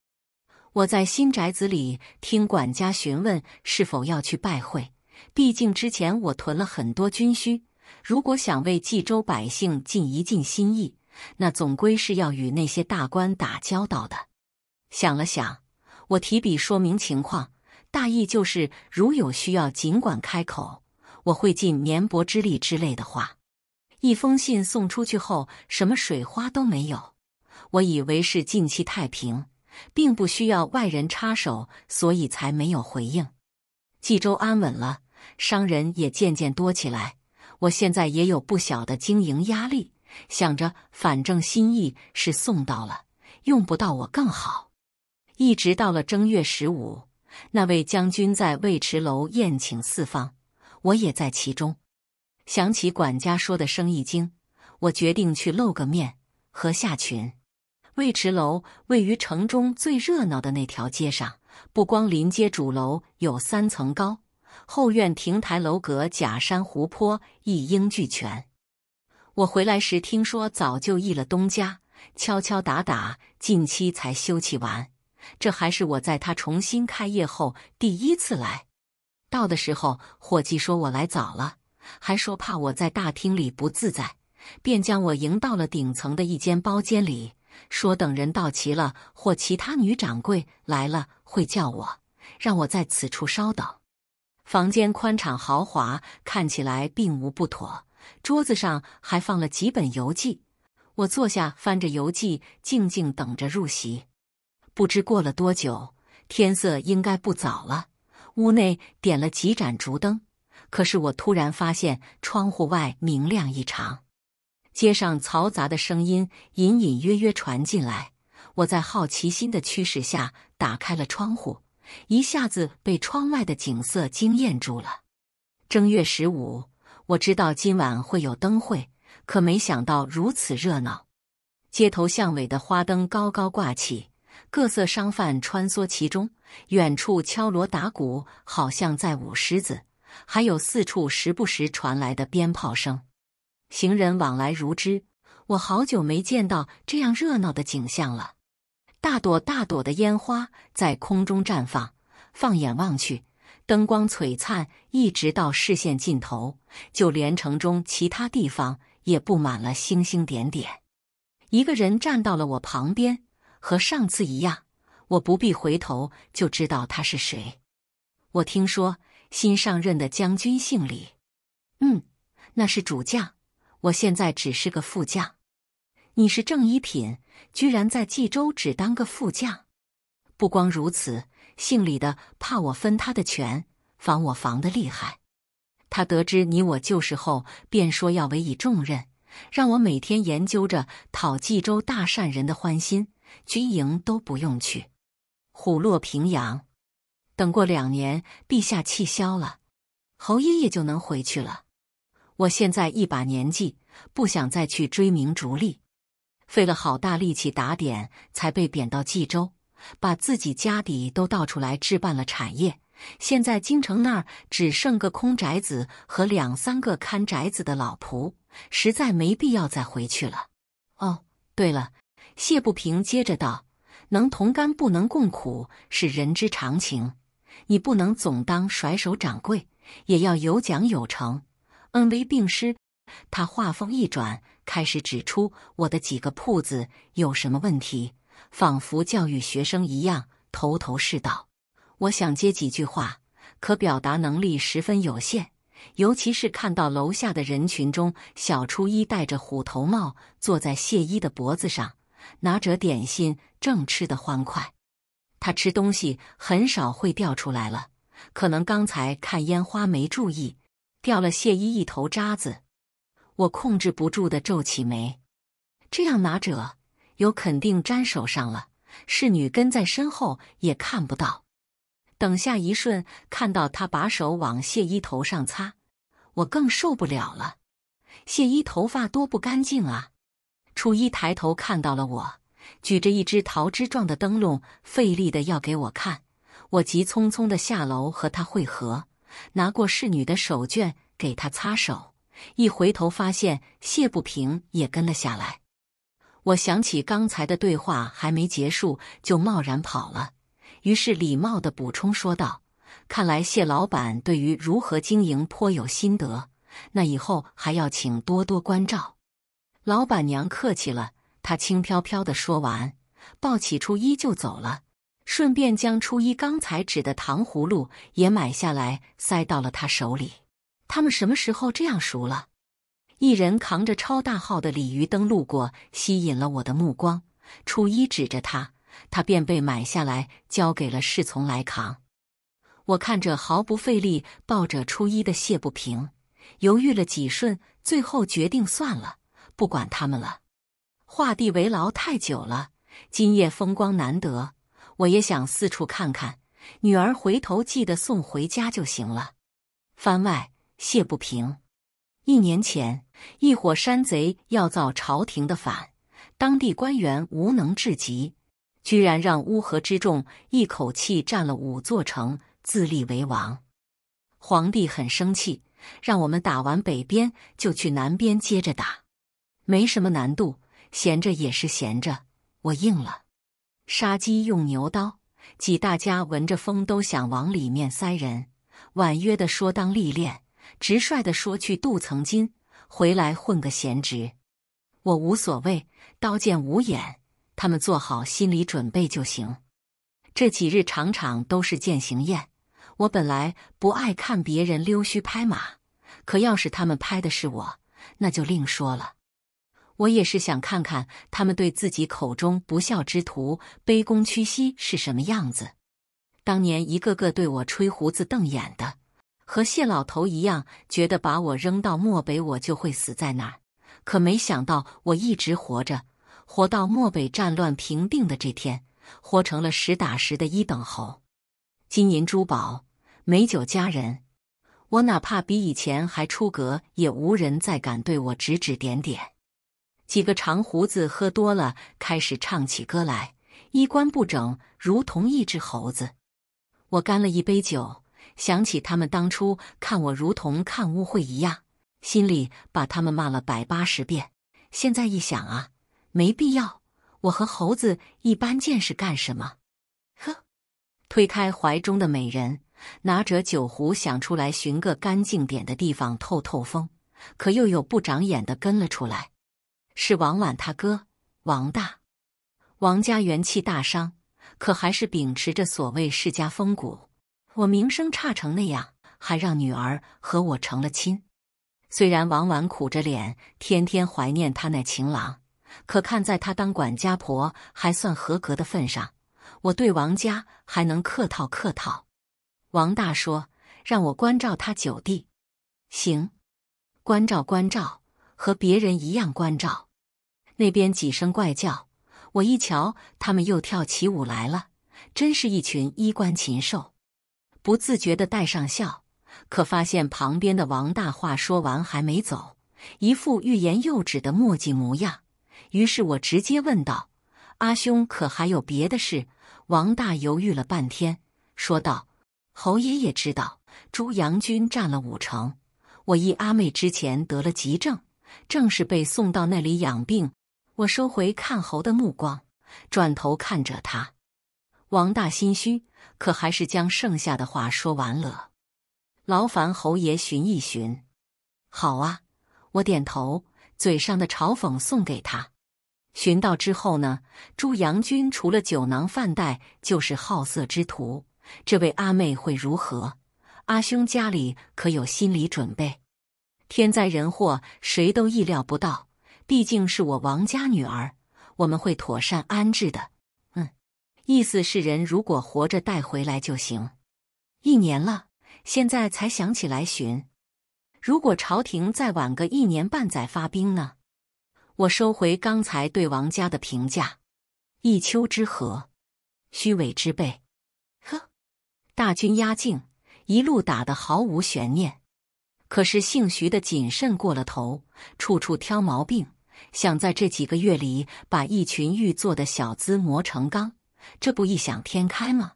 我在新宅子里听管家询问是否要去拜会，毕竟之前我囤了很多军需，如果想为冀州百姓尽一尽心意，那总归是要与那些大官打交道的。想了想，我提笔说明情况。大意就是，如有需要，尽管开口，我会尽绵薄之力之类的话。一封信送出去后，什么水花都没有。我以为是近期太平，并不需要外人插手，所以才没有回应。冀州安稳了，商人也渐渐多起来。我现在也有不小的经营压力，想着反正心意是送到了，用不到我更好。一直到了正月十五。那位将军在尉迟楼宴请四方，我也在其中。想起管家说的生意经，我决定去露个面。和下群，尉迟楼位于城中最热闹的那条街上，不光临街主楼有三层高，后院亭台楼阁、假山湖泊一应俱全。我回来时听说早就易了东家，敲敲打打，近期才修葺完。这还是我在他重新开业后第一次来。到的时候，伙计说我来早了，还说怕我在大厅里不自在，便将我迎到了顶层的一间包间里，说等人到齐了或其他女掌柜来了会叫我，让我在此处稍等。房间宽敞豪华，看起来并无不妥。桌子上还放了几本游记，我坐下翻着游记，静静等着入席。不知过了多久，天色应该不早了。屋内点了几盏烛灯，可是我突然发现窗户外明亮异常，街上嘈杂的声音隐隐约约传进来。我在好奇心的驱使下打开了窗户，一下子被窗外的景色惊艳住了。正月十五，我知道今晚会有灯会，可没想到如此热闹，街头巷尾的花灯高高挂起。各色商贩穿梭其中，远处敲锣打鼓，好像在舞狮子，还有四处时不时传来的鞭炮声。行人往来如织，我好久没见到这样热闹的景象了。大朵大朵的烟花在空中绽放，放眼望去，灯光璀璨，一直到视线尽头。就连城中其他地方也布满了星星点点。一个人站到了我旁边。和上次一样，我不必回头就知道他是谁。我听说新上任的将军姓李，嗯，那是主将，我现在只是个副将。你是正一品，居然在冀州只当个副将。不光如此，姓李的怕我分他的权，防我防的厉害。他得知你我旧事后，便说要委以重任，让我每天研究着讨冀州大善人的欢心。军营都不用去，虎落平阳。等过两年，陛下气消了，侯爷也就能回去了。我现在一把年纪，不想再去追名逐利，费了好大力气打点，才被贬到冀州，把自己家底都倒出来置办了产业。现在京城那儿只剩个空宅子和两三个看宅子的老仆，实在没必要再回去了。哦，对了。谢不平接着道：“能同甘不能共苦是人之常情，你不能总当甩手掌柜，也要有奖有惩，恩威并施。”他话锋一转，开始指出我的几个铺子有什么问题，仿佛教育学生一样，头头是道。我想接几句话，可表达能力十分有限，尤其是看到楼下的人群中，小初一戴着虎头帽坐在谢衣的脖子上。拿着点心正吃得欢快，他吃东西很少会掉出来了。可能刚才看烟花没注意，掉了谢衣一头渣子。我控制不住的皱起眉，这样拿着有肯定粘手上了。侍女跟在身后也看不到。等下一瞬看到他把手往谢衣头上擦，我更受不了了。谢衣头发多不干净啊！楚一抬头看到了我，举着一只桃枝状的灯笼，费力的要给我看。我急匆匆的下楼和他会合，拿过侍女的手绢给他擦手。一回头发现谢不平也跟了下来。我想起刚才的对话还没结束，就贸然跑了，于是礼貌的补充说道：“看来谢老板对于如何经营颇有心得，那以后还要请多多关照。”老板娘客气了，她轻飘飘的说完，抱起初一就走了，顺便将初一刚才指的糖葫芦也买下来，塞到了他手里。他们什么时候这样熟了？一人扛着超大号的鲤鱼灯路过，吸引了我的目光。初一指着他，他便被买下来，交给了侍从来扛。我看着毫不费力抱着初一的谢不平，犹豫了几瞬，最后决定算了。不管他们了，画地为牢太久了。今夜风光难得，我也想四处看看。女儿回头记得送回家就行了。番外谢不平，一年前一伙山贼要造朝廷的反，当地官员无能至极，居然让乌合之众一口气占了五座城，自立为王。皇帝很生气，让我们打完北边就去南边接着打。没什么难度，闲着也是闲着，我应了。杀鸡用牛刀，几大家闻着风都想往里面塞人。婉约的说当历练，直率的说去镀层金，回来混个闲职。我无所谓，刀剑无眼，他们做好心理准备就行。这几日场场都是践行宴，我本来不爱看别人溜须拍马，可要是他们拍的是我，那就另说了。我也是想看看他们对自己口中不孝之徒卑躬屈膝是什么样子。当年一个个对我吹胡子瞪眼的，和谢老头一样，觉得把我扔到漠北，我就会死在那儿。可没想到，我一直活着，活到漠北战乱平定的这天，活成了实打实的一等侯。金银珠宝、美酒佳人，我哪怕比以前还出格，也无人再敢对我指指点点。几个长胡子喝多了，开始唱起歌来，衣冠不整，如同一只猴子。我干了一杯酒，想起他们当初看我如同看污秽一样，心里把他们骂了百八十遍。现在一想啊，没必要，我和猴子一般见识干什么？呵，推开怀中的美人，拿着酒壶想出来寻个干净点的地方透透风，可又有不长眼的跟了出来。是王婉他哥王大，王家元气大伤，可还是秉持着所谓世家风骨。我名声差成那样，还让女儿和我成了亲。虽然王婉苦着脸，天天怀念他那情郎，可看在他当管家婆还算合格的份上，我对王家还能客套客套。王大说让我关照他九弟，行，关照关照，和别人一样关照。那边几声怪叫，我一瞧，他们又跳起舞来了，真是一群衣冠禽兽。不自觉的带上笑，可发现旁边的王大话说完还没走，一副欲言又止的墨迹模样。于是我直接问道：“阿兄，可还有别的事？”王大犹豫了半天，说道：“侯爷也知道，朱阳军占了五城，我一阿妹之前得了急症，正是被送到那里养病。”我收回看侯的目光，转头看着他。王大心虚，可还是将剩下的话说完了。劳烦侯爷寻一寻。好啊，我点头，嘴上的嘲讽送给他。寻到之后呢？朱杨军除了酒囊饭袋，就是好色之徒。这位阿妹会如何？阿兄家里可有心理准备？天灾人祸，谁都意料不到。毕竟是我王家女儿，我们会妥善安置的。嗯，意思是人如果活着带回来就行。一年了，现在才想起来寻。如果朝廷再晚个一年半载发兵呢？我收回刚才对王家的评价，一丘之貉，虚伪之辈。呵，大军压境，一路打得毫无悬念。可是姓徐的谨慎过了头，处处挑毛病，想在这几个月里把一群玉做的小厮磨成钢，这不异想天开吗？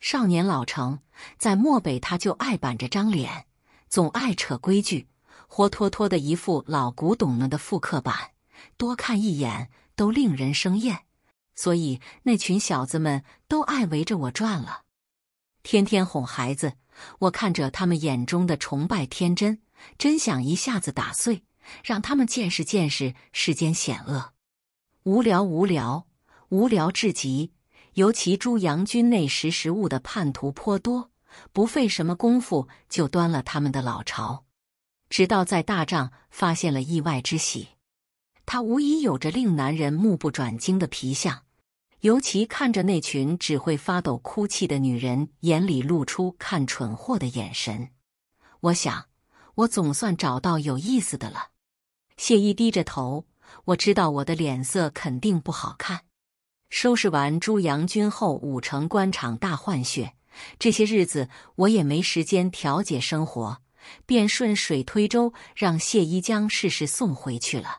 少年老成，在漠北他就爱板着张脸，总爱扯规矩，活脱脱的一副老古董们的复刻版，多看一眼都令人生厌，所以那群小子们都爱围着我转了。天天哄孩子，我看着他们眼中的崇拜天真，真想一下子打碎，让他们见识见识世间险恶。无聊，无聊，无聊至极。尤其朱阳军内识时务的叛徒颇多，不费什么功夫就端了他们的老巢。直到在大帐发现了意外之喜，他无疑有着令男人目不转睛的皮相。尤其看着那群只会发抖哭泣的女人，眼里露出看蠢货的眼神，我想，我总算找到有意思的了。谢衣低着头，我知道我的脸色肯定不好看。收拾完朱阳君后，武城官场大换血，这些日子我也没时间调节生活，便顺水推舟让谢衣将世事送回去了。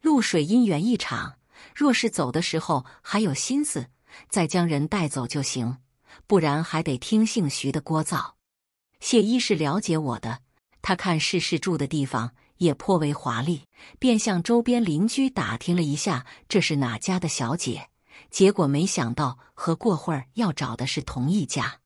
露水姻缘一场。若是走的时候还有心思，再将人带走就行；不然还得听姓徐的聒噪。谢医是了解我的，他看世事住的地方也颇为华丽，便向周边邻居打听了一下这是哪家的小姐。结果没想到和过会儿要找的是同一家。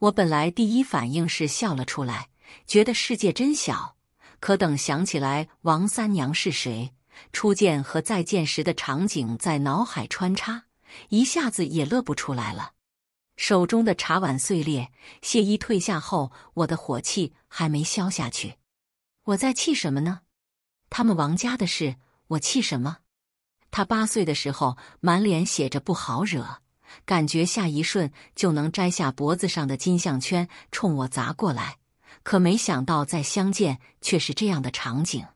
我本来第一反应是笑了出来，觉得世界真小。可等想起来王三娘是谁。初见和再见时的场景在脑海穿插，一下子也乐不出来了。手中的茶碗碎裂，谢衣退下后，我的火气还没消下去。我在气什么呢？他们王家的事，我气什么？他八岁的时候，满脸写着不好惹，感觉下一瞬就能摘下脖子上的金项圈冲我砸过来。可没想到再相见却是这样的场景。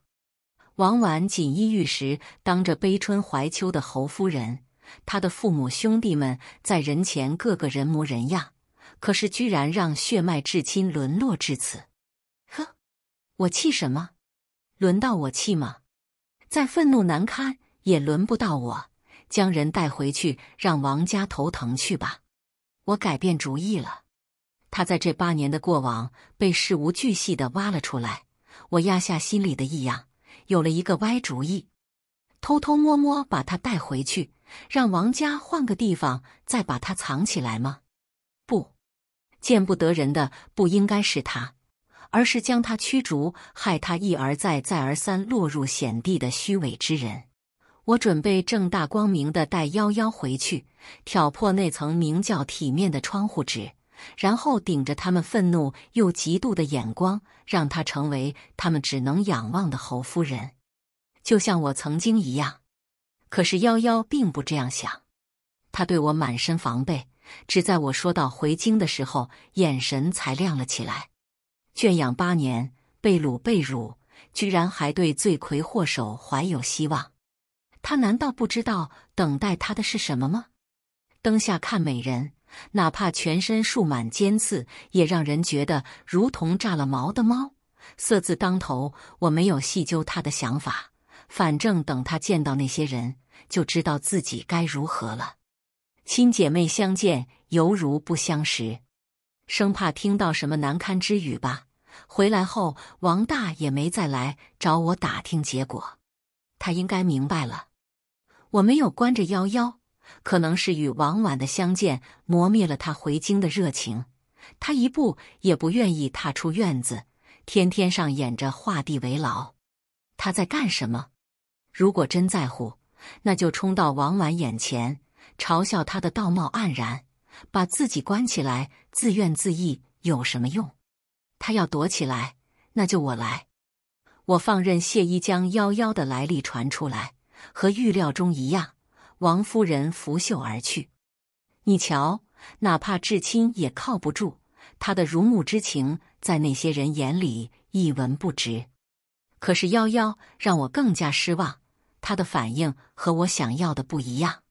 王婉锦衣玉食，当着悲春怀秋的侯夫人，她的父母兄弟们在人前个个人模人样，可是居然让血脉至亲沦落至此。呵，我气什么？轮到我气吗？再愤怒难堪也轮不到我，将人带回去让王家头疼去吧。我改变主意了。他在这八年的过往被事无巨细的挖了出来，我压下心里的异样。有了一个歪主意，偷偷摸摸把他带回去，让王家换个地方再把他藏起来吗？不见不得人的不应该是他，而是将他驱逐、害他一而再、再而三落入险地的虚伪之人。我准备正大光明的带幺幺回去，挑破那层名叫体面的窗户纸。然后顶着他们愤怒又嫉妒的眼光，让她成为他们只能仰望的侯夫人，就像我曾经一样。可是夭夭并不这样想，她对我满身防备，只在我说到回京的时候，眼神才亮了起来。圈养八年，被掳被辱，居然还对罪魁祸首怀有希望？他难道不知道等待他的是什么吗？灯下看美人。哪怕全身竖满尖刺，也让人觉得如同炸了毛的猫。色字当头，我没有细究他的想法，反正等他见到那些人，就知道自己该如何了。亲姐妹相见，犹如不相识，生怕听到什么难堪之语吧。回来后，王大也没再来找我打听结果，他应该明白了，我没有关着幺幺。可能是与王婉的相见磨灭了他回京的热情，他一步也不愿意踏出院子，天天上演着画地为牢。他在干什么？如果真在乎，那就冲到王婉眼前，嘲笑他的道貌岸然，把自己关起来，自怨自艾有什么用？他要躲起来，那就我来。我放任谢衣将幺幺的来历传出来，和预料中一样。王夫人拂袖而去。你瞧，哪怕至亲也靠不住，他的如沐之情在那些人眼里一文不值。可是夭夭让我更加失望，他的反应和我想要的不一样。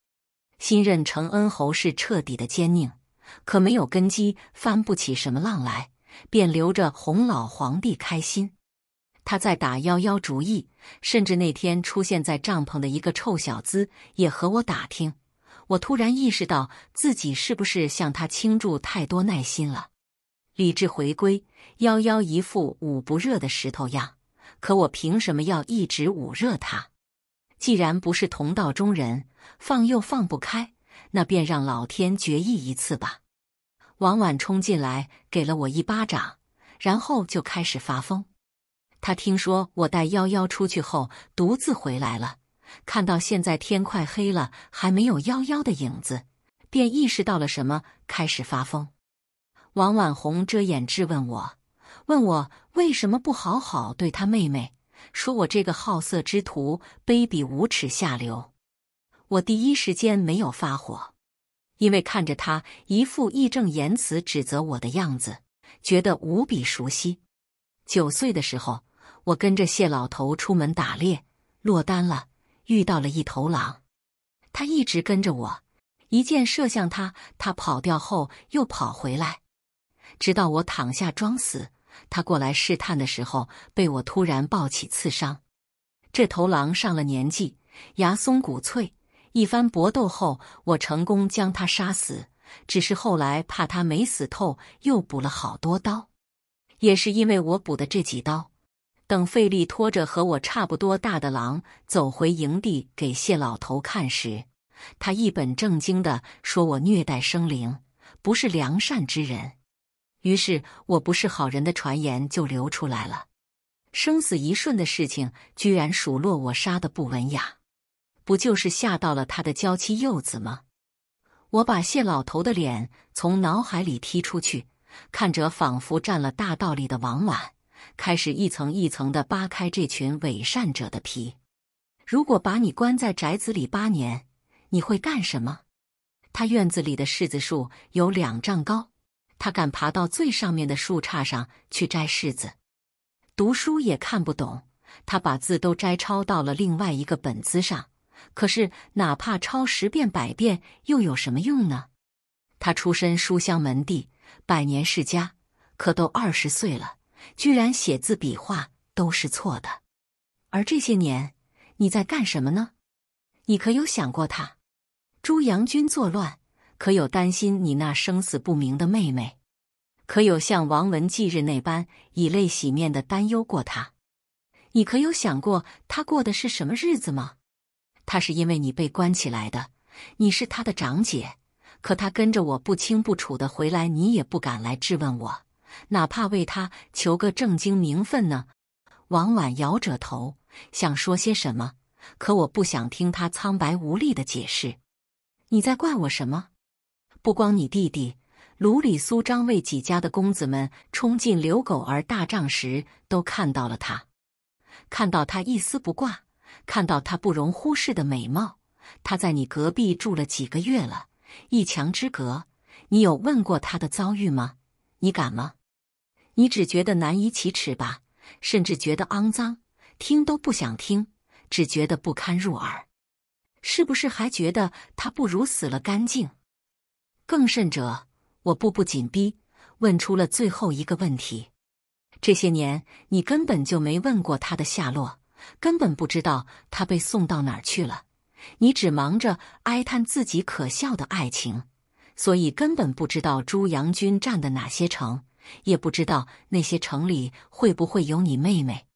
新任承恩侯是彻底的奸佞，可没有根基，翻不起什么浪来，便留着哄老皇帝开心。他在打夭夭主意。甚至那天出现在帐篷的一个臭小子也和我打听。我突然意识到自己是不是向他倾注太多耐心了？理智回归，幺幺一副捂不热的石头样。可我凭什么要一直捂热他？既然不是同道中人，放又放不开，那便让老天决意一次吧。王婉冲进来给了我一巴掌，然后就开始发疯。他听说我带幺幺出去后独自回来了，看到现在天快黑了还没有幺幺的影子，便意识到了什么，开始发疯。王婉红遮掩质问我，问我为什么不好好对他妹妹，说我这个好色之徒，卑鄙无耻，下流。我第一时间没有发火，因为看着他一副义正言辞指责我的样子，觉得无比熟悉。九岁的时候。我跟着谢老头出门打猎，落单了，遇到了一头狼。他一直跟着我，一箭射向他，他跑掉后又跑回来，直到我躺下装死，他过来试探的时候被我突然抱起刺伤。这头狼上了年纪，牙松骨脆，一番搏斗后，我成功将他杀死。只是后来怕他没死透，又补了好多刀。也是因为我补的这几刀。等费力拖着和我差不多大的狼走回营地给谢老头看时，他一本正经的说我虐待生灵，不是良善之人。于是，我不是好人的传言就流出来了。生死一瞬的事情，居然数落我杀的不文雅，不就是吓到了他的娇妻幼子吗？我把谢老头的脸从脑海里踢出去，看着仿佛占了大道理的王婉。开始一层一层的扒开这群伪善者的皮。如果把你关在宅子里八年，你会干什么？他院子里的柿子树有两丈高，他敢爬到最上面的树杈上去摘柿子。读书也看不懂，他把字都摘抄到了另外一个本子上。可是哪怕抄十遍百遍，又有什么用呢？他出身书香门第，百年世家，可都二十岁了。居然写字笔画都是错的，而这些年你在干什么呢？你可有想过他？朱阳君作乱，可有担心你那生死不明的妹妹？可有像王文继日那般以泪洗面的担忧过他？你可有想过他过的是什么日子吗？他是因为你被关起来的，你是他的长姐，可他跟着我不清不楚的回来，你也不敢来质问我。哪怕为他求个正经名分呢？王婉摇着头，想说些什么，可我不想听他苍白无力的解释。你在怪我什么？不光你弟弟，卢里、苏张卫几家的公子们冲进刘狗儿大帐时，都看到了他，看到他一丝不挂，看到他不容忽视的美貌。他在你隔壁住了几个月了，一墙之隔，你有问过他的遭遇吗？你敢吗？你只觉得难以启齿吧，甚至觉得肮脏，听都不想听，只觉得不堪入耳，是不是还觉得他不如死了干净？更甚者，我步步紧逼，问出了最后一个问题：这些年你根本就没问过他的下落，根本不知道他被送到哪儿去了，你只忙着哀叹自己可笑的爱情，所以根本不知道朱阳军占的哪些城。也不知道那些城里会不会有你妹妹，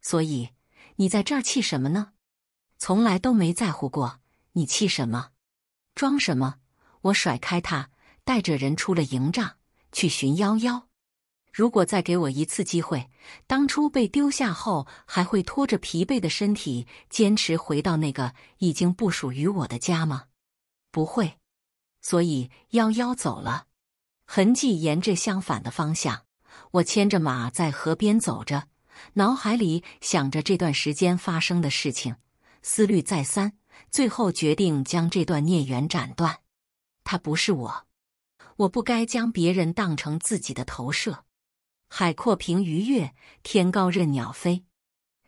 所以你在这儿气什么呢？从来都没在乎过，你气什么，装什么？我甩开他，带着人出了营帐，去寻幺幺。如果再给我一次机会，当初被丢下后，还会拖着疲惫的身体坚持回到那个已经不属于我的家吗？不会。所以幺幺走了。痕迹沿着相反的方向，我牵着马在河边走着，脑海里想着这段时间发生的事情，思虑再三，最后决定将这段孽缘斩断。他不是我，我不该将别人当成自己的投射。海阔凭鱼跃，天高任鸟飞。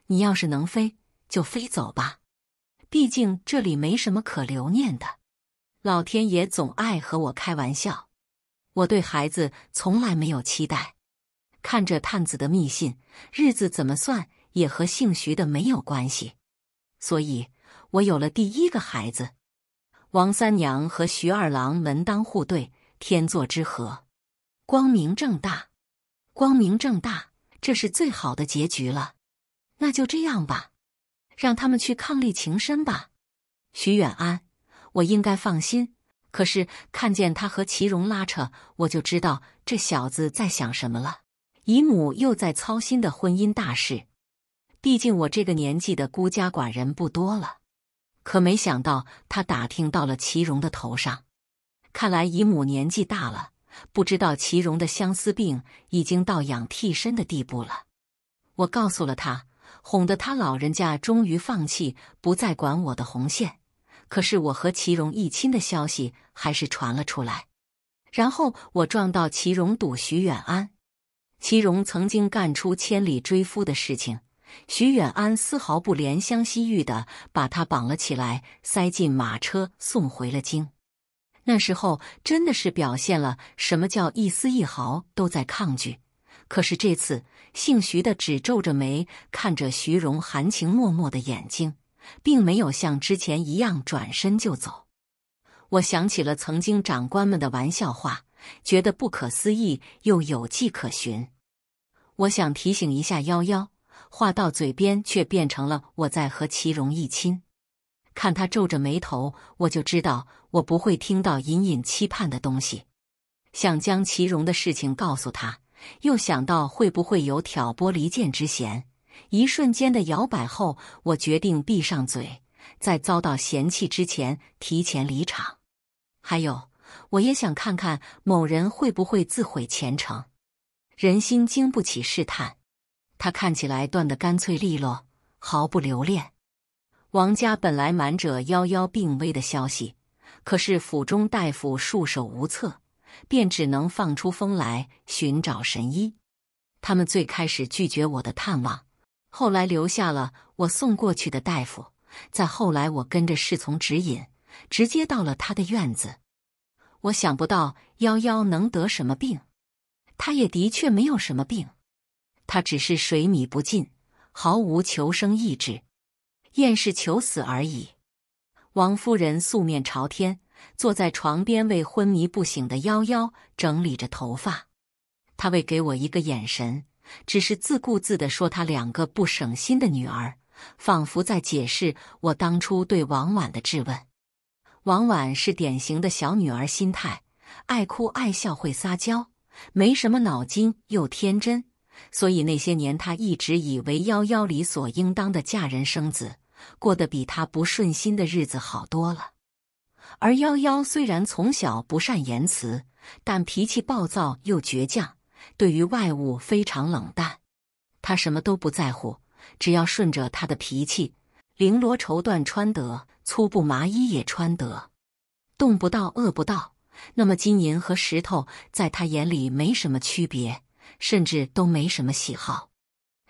你要是能飞，就飞走吧。毕竟这里没什么可留念的。老天爷总爱和我开玩笑。我对孩子从来没有期待。看着探子的密信，日子怎么算也和姓徐的没有关系，所以我有了第一个孩子。王三娘和徐二郎门当户对，天作之合，光明正大，光明正大，这是最好的结局了。那就这样吧，让他们去伉俪情深吧。徐远安，我应该放心。可是看见他和祁荣拉扯，我就知道这小子在想什么了。姨母又在操心的婚姻大事，毕竟我这个年纪的孤家寡人不多了。可没想到他打听到了祁荣的头上，看来姨母年纪大了，不知道祁荣的相思病已经到养替身的地步了。我告诉了他，哄得他老人家终于放弃，不再管我的红线。可是我和齐荣一亲的消息还是传了出来，然后我撞到齐荣赌徐远安。齐荣曾经干出千里追夫的事情，徐远安丝毫不怜香惜玉的把他绑了起来，塞进马车送回了京。那时候真的是表现了什么叫一丝一毫都在抗拒。可是这次姓徐的只皱着眉看着徐荣含情脉脉的眼睛。并没有像之前一样转身就走。我想起了曾经长官们的玩笑话，觉得不可思议又有迹可循。我想提醒一下幺幺，话到嘴边却变成了我在和祁荣一亲。看他皱着眉头，我就知道我不会听到隐隐期盼的东西。想将祁荣的事情告诉他，又想到会不会有挑拨离间之嫌。一瞬间的摇摆后，我决定闭上嘴，在遭到嫌弃之前提前离场。还有，我也想看看某人会不会自毁前程。人心经不起试探。他看起来断得干脆利落，毫不留恋。王家本来瞒着夭夭病危的消息，可是府中大夫束手无策，便只能放出风来寻找神医。他们最开始拒绝我的探望。后来留下了我送过去的大夫，再后来我跟着侍从指引，直接到了他的院子。我想不到幺幺能得什么病，他也的确没有什么病，他只是水米不进，毫无求生意志，厌世求死而已。王夫人素面朝天，坐在床边为昏迷不醒的幺幺整理着头发，她未给我一个眼神。只是自顾自地说：“她两个不省心的女儿，仿佛在解释我当初对王婉的质问。”王婉是典型的小女儿心态，爱哭爱笑，会撒娇，没什么脑筋又天真，所以那些年她一直以为幺幺理所应当的嫁人生子，过得比她不顺心的日子好多了。而幺幺虽然从小不善言辞，但脾气暴躁又倔强。对于外物非常冷淡，他什么都不在乎，只要顺着他的脾气，绫罗绸缎穿得，粗布麻衣也穿得，冻不到，饿不到，那么金银和石头在他眼里没什么区别，甚至都没什么喜好。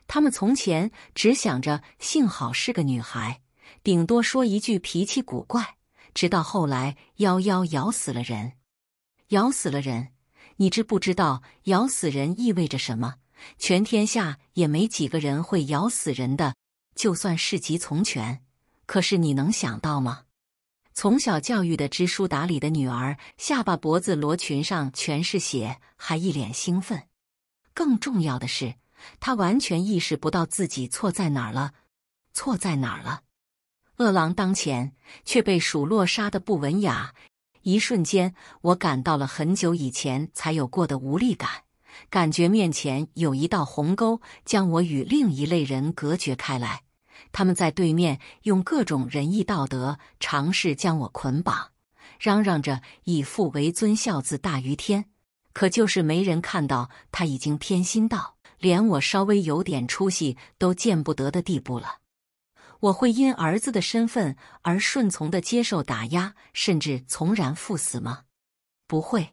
他们从前只想着幸好是个女孩，顶多说一句脾气古怪，直到后来夭夭咬死了人，咬死了人。你知不知道咬死人意味着什么？全天下也没几个人会咬死人的。就算是极从权，可是你能想到吗？从小教育的知书达理的女儿，下巴、脖子、罗裙上全是血，还一脸兴奋。更重要的是，她完全意识不到自己错在哪儿了，错在哪儿了？恶狼当前，却被数落杀的不文雅。一瞬间，我感到了很久以前才有过的无力感，感觉面前有一道鸿沟将我与另一类人隔绝开来。他们在对面用各种仁义道德尝试将我捆绑，嚷嚷着以父为尊、孝字大于天，可就是没人看到他已经偏心到连我稍微有点出息都见不得的地步了。我会因儿子的身份而顺从的接受打压，甚至从然赴死吗？不会，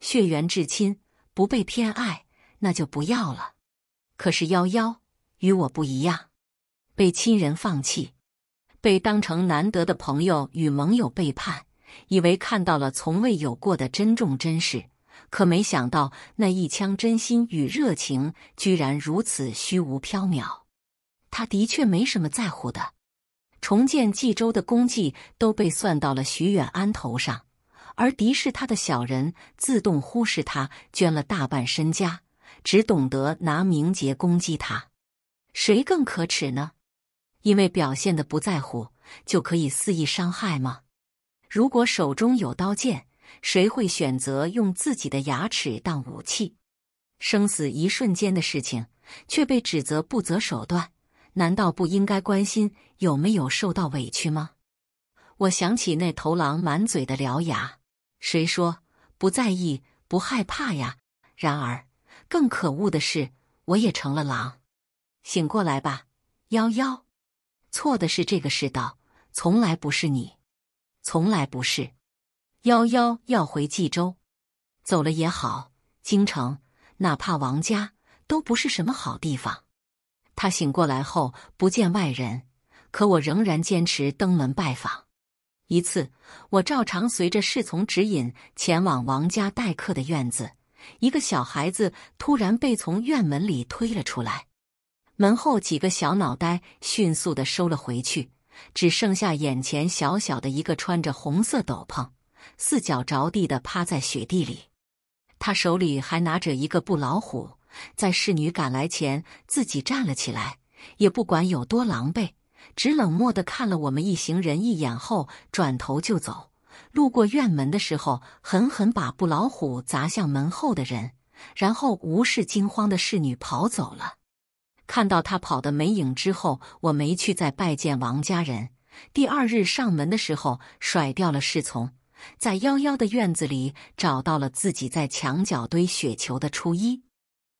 血缘至亲不被偏爱，那就不要了。可是夭夭与我不一样，被亲人放弃，被当成难得的朋友与盟友背叛，以为看到了从未有过的珍重真实，可没想到那一腔真心与热情，居然如此虚无缥缈。他的确没什么在乎的，重建冀州的功绩都被算到了徐远安头上，而敌视他的小人自动忽视他，捐了大半身家，只懂得拿名节攻击他，谁更可耻呢？因为表现的不在乎就可以肆意伤害吗？如果手中有刀剑，谁会选择用自己的牙齿当武器？生死一瞬间的事情，却被指责不择手段。难道不应该关心有没有受到委屈吗？我想起那头狼满嘴的獠牙，谁说不在意、不害怕呀？然而，更可恶的是，我也成了狼。醒过来吧，幺幺，错的是这个世道，从来不是你，从来不是。幺幺要回冀州，走了也好。京城，哪怕王家，都不是什么好地方。他醒过来后不见外人，可我仍然坚持登门拜访。一次，我照常随着侍从指引前往王家待客的院子，一个小孩子突然被从院门里推了出来，门后几个小脑袋迅速的收了回去，只剩下眼前小小的一个穿着红色斗篷、四脚着地的趴在雪地里，他手里还拿着一个布老虎。在侍女赶来前，自己站了起来，也不管有多狼狈，只冷漠地看了我们一行人一眼后，转头就走。路过院门的时候，狠狠把布老虎砸向门后的人，然后无视惊慌的侍女跑走了。看到他跑的没影之后，我没去再拜见王家人。第二日上门的时候，甩掉了侍从，在幺幺的院子里找到了自己在墙角堆雪球的初一。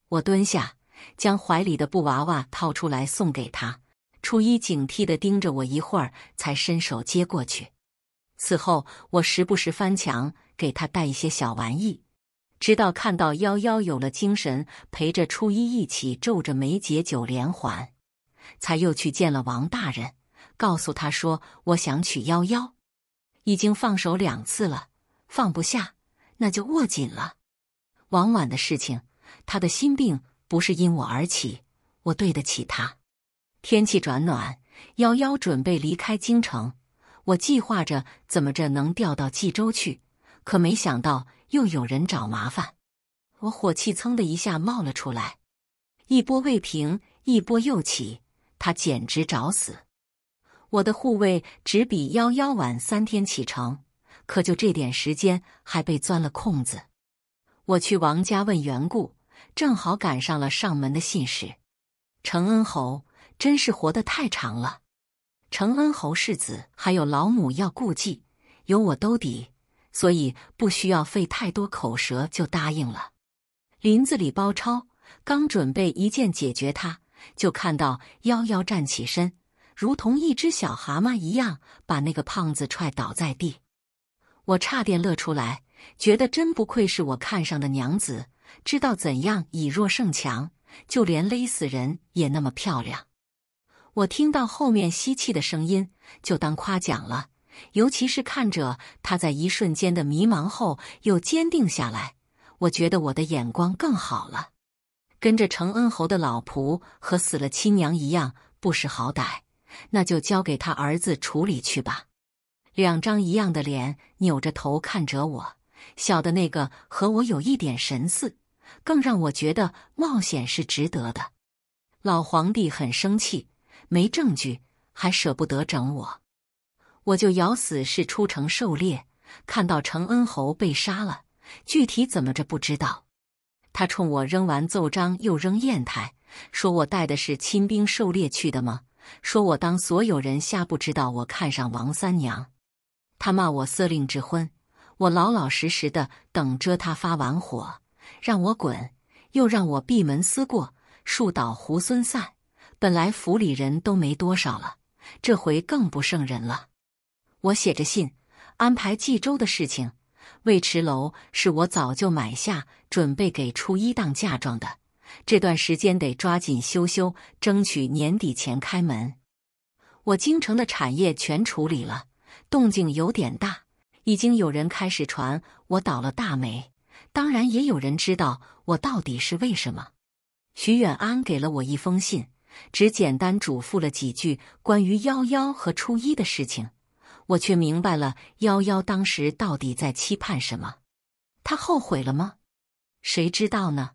我蹲下，将怀里的布娃娃掏出来送给他。初一警惕的盯着我一会儿，才伸手接过去。此后，我时不时翻墙给他带一些小玩意，直到看到幺幺有了精神，陪着初一一起皱着眉解九连环，才又去见了王大人，告诉他说我想娶幺幺。已经放手两次了，放不下，那就握紧了。王婉的事情。他的心病不是因我而起，我对得起他。天气转暖，幺幺准备离开京城，我计划着怎么着能调到冀州去，可没想到又有人找麻烦，我火气蹭的一下冒了出来。一波未平，一波又起，他简直找死。我的护卫只比幺幺晚三天启程，可就这点时间还被钻了空子。我去王家问缘故。正好赶上了上门的信使，承恩侯真是活得太长了。承恩侯世子还有老母要顾忌，有我兜底，所以不需要费太多口舌就答应了。林子里包抄，刚准备一剑解决他，就看到幺幺站起身，如同一只小蛤蟆一样，把那个胖子踹倒在地。我差点乐出来，觉得真不愧是我看上的娘子。知道怎样以弱胜强，就连勒死人也那么漂亮。我听到后面吸气的声音，就当夸奖了。尤其是看着他在一瞬间的迷茫后又坚定下来，我觉得我的眼光更好了。跟着承恩侯的老仆，和死了亲娘一样不识好歹，那就交给他儿子处理去吧。两张一样的脸，扭着头看着我。小的那个和我有一点神似，更让我觉得冒险是值得的。老皇帝很生气，没证据还舍不得整我，我就咬死是出城狩猎，看到承恩侯被杀了，具体怎么着不知道。他冲我扔完奏章又扔砚台，说我带的是亲兵狩猎去的吗？说我当所有人瞎不知道我看上王三娘，他骂我色令智昏。我老老实实的等着他发完火，让我滚，又让我闭门思过。树倒猢狲散，本来府里人都没多少了，这回更不剩人了。我写着信，安排冀州的事情。尉迟楼是我早就买下，准备给初一当嫁妆的。这段时间得抓紧修修，争取年底前开门。我京城的产业全处理了，动静有点大。已经有人开始传我倒了大霉，当然也有人知道我到底是为什么。徐远安给了我一封信，只简单嘱咐了几句关于幺幺和初一的事情，我却明白了幺幺当时到底在期盼什么。他后悔了吗？谁知道呢？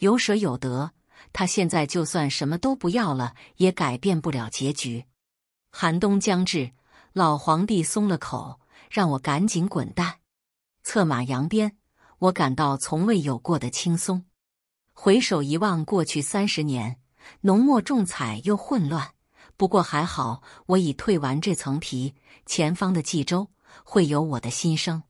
有舍有得，他现在就算什么都不要了，也改变不了结局。寒冬将至，老皇帝松了口。让我赶紧滚蛋！策马扬鞭，我感到从未有过的轻松。回首一望，过去三十年浓墨重彩又混乱，不过还好，我已蜕完这层皮。前方的冀州会有我的心声。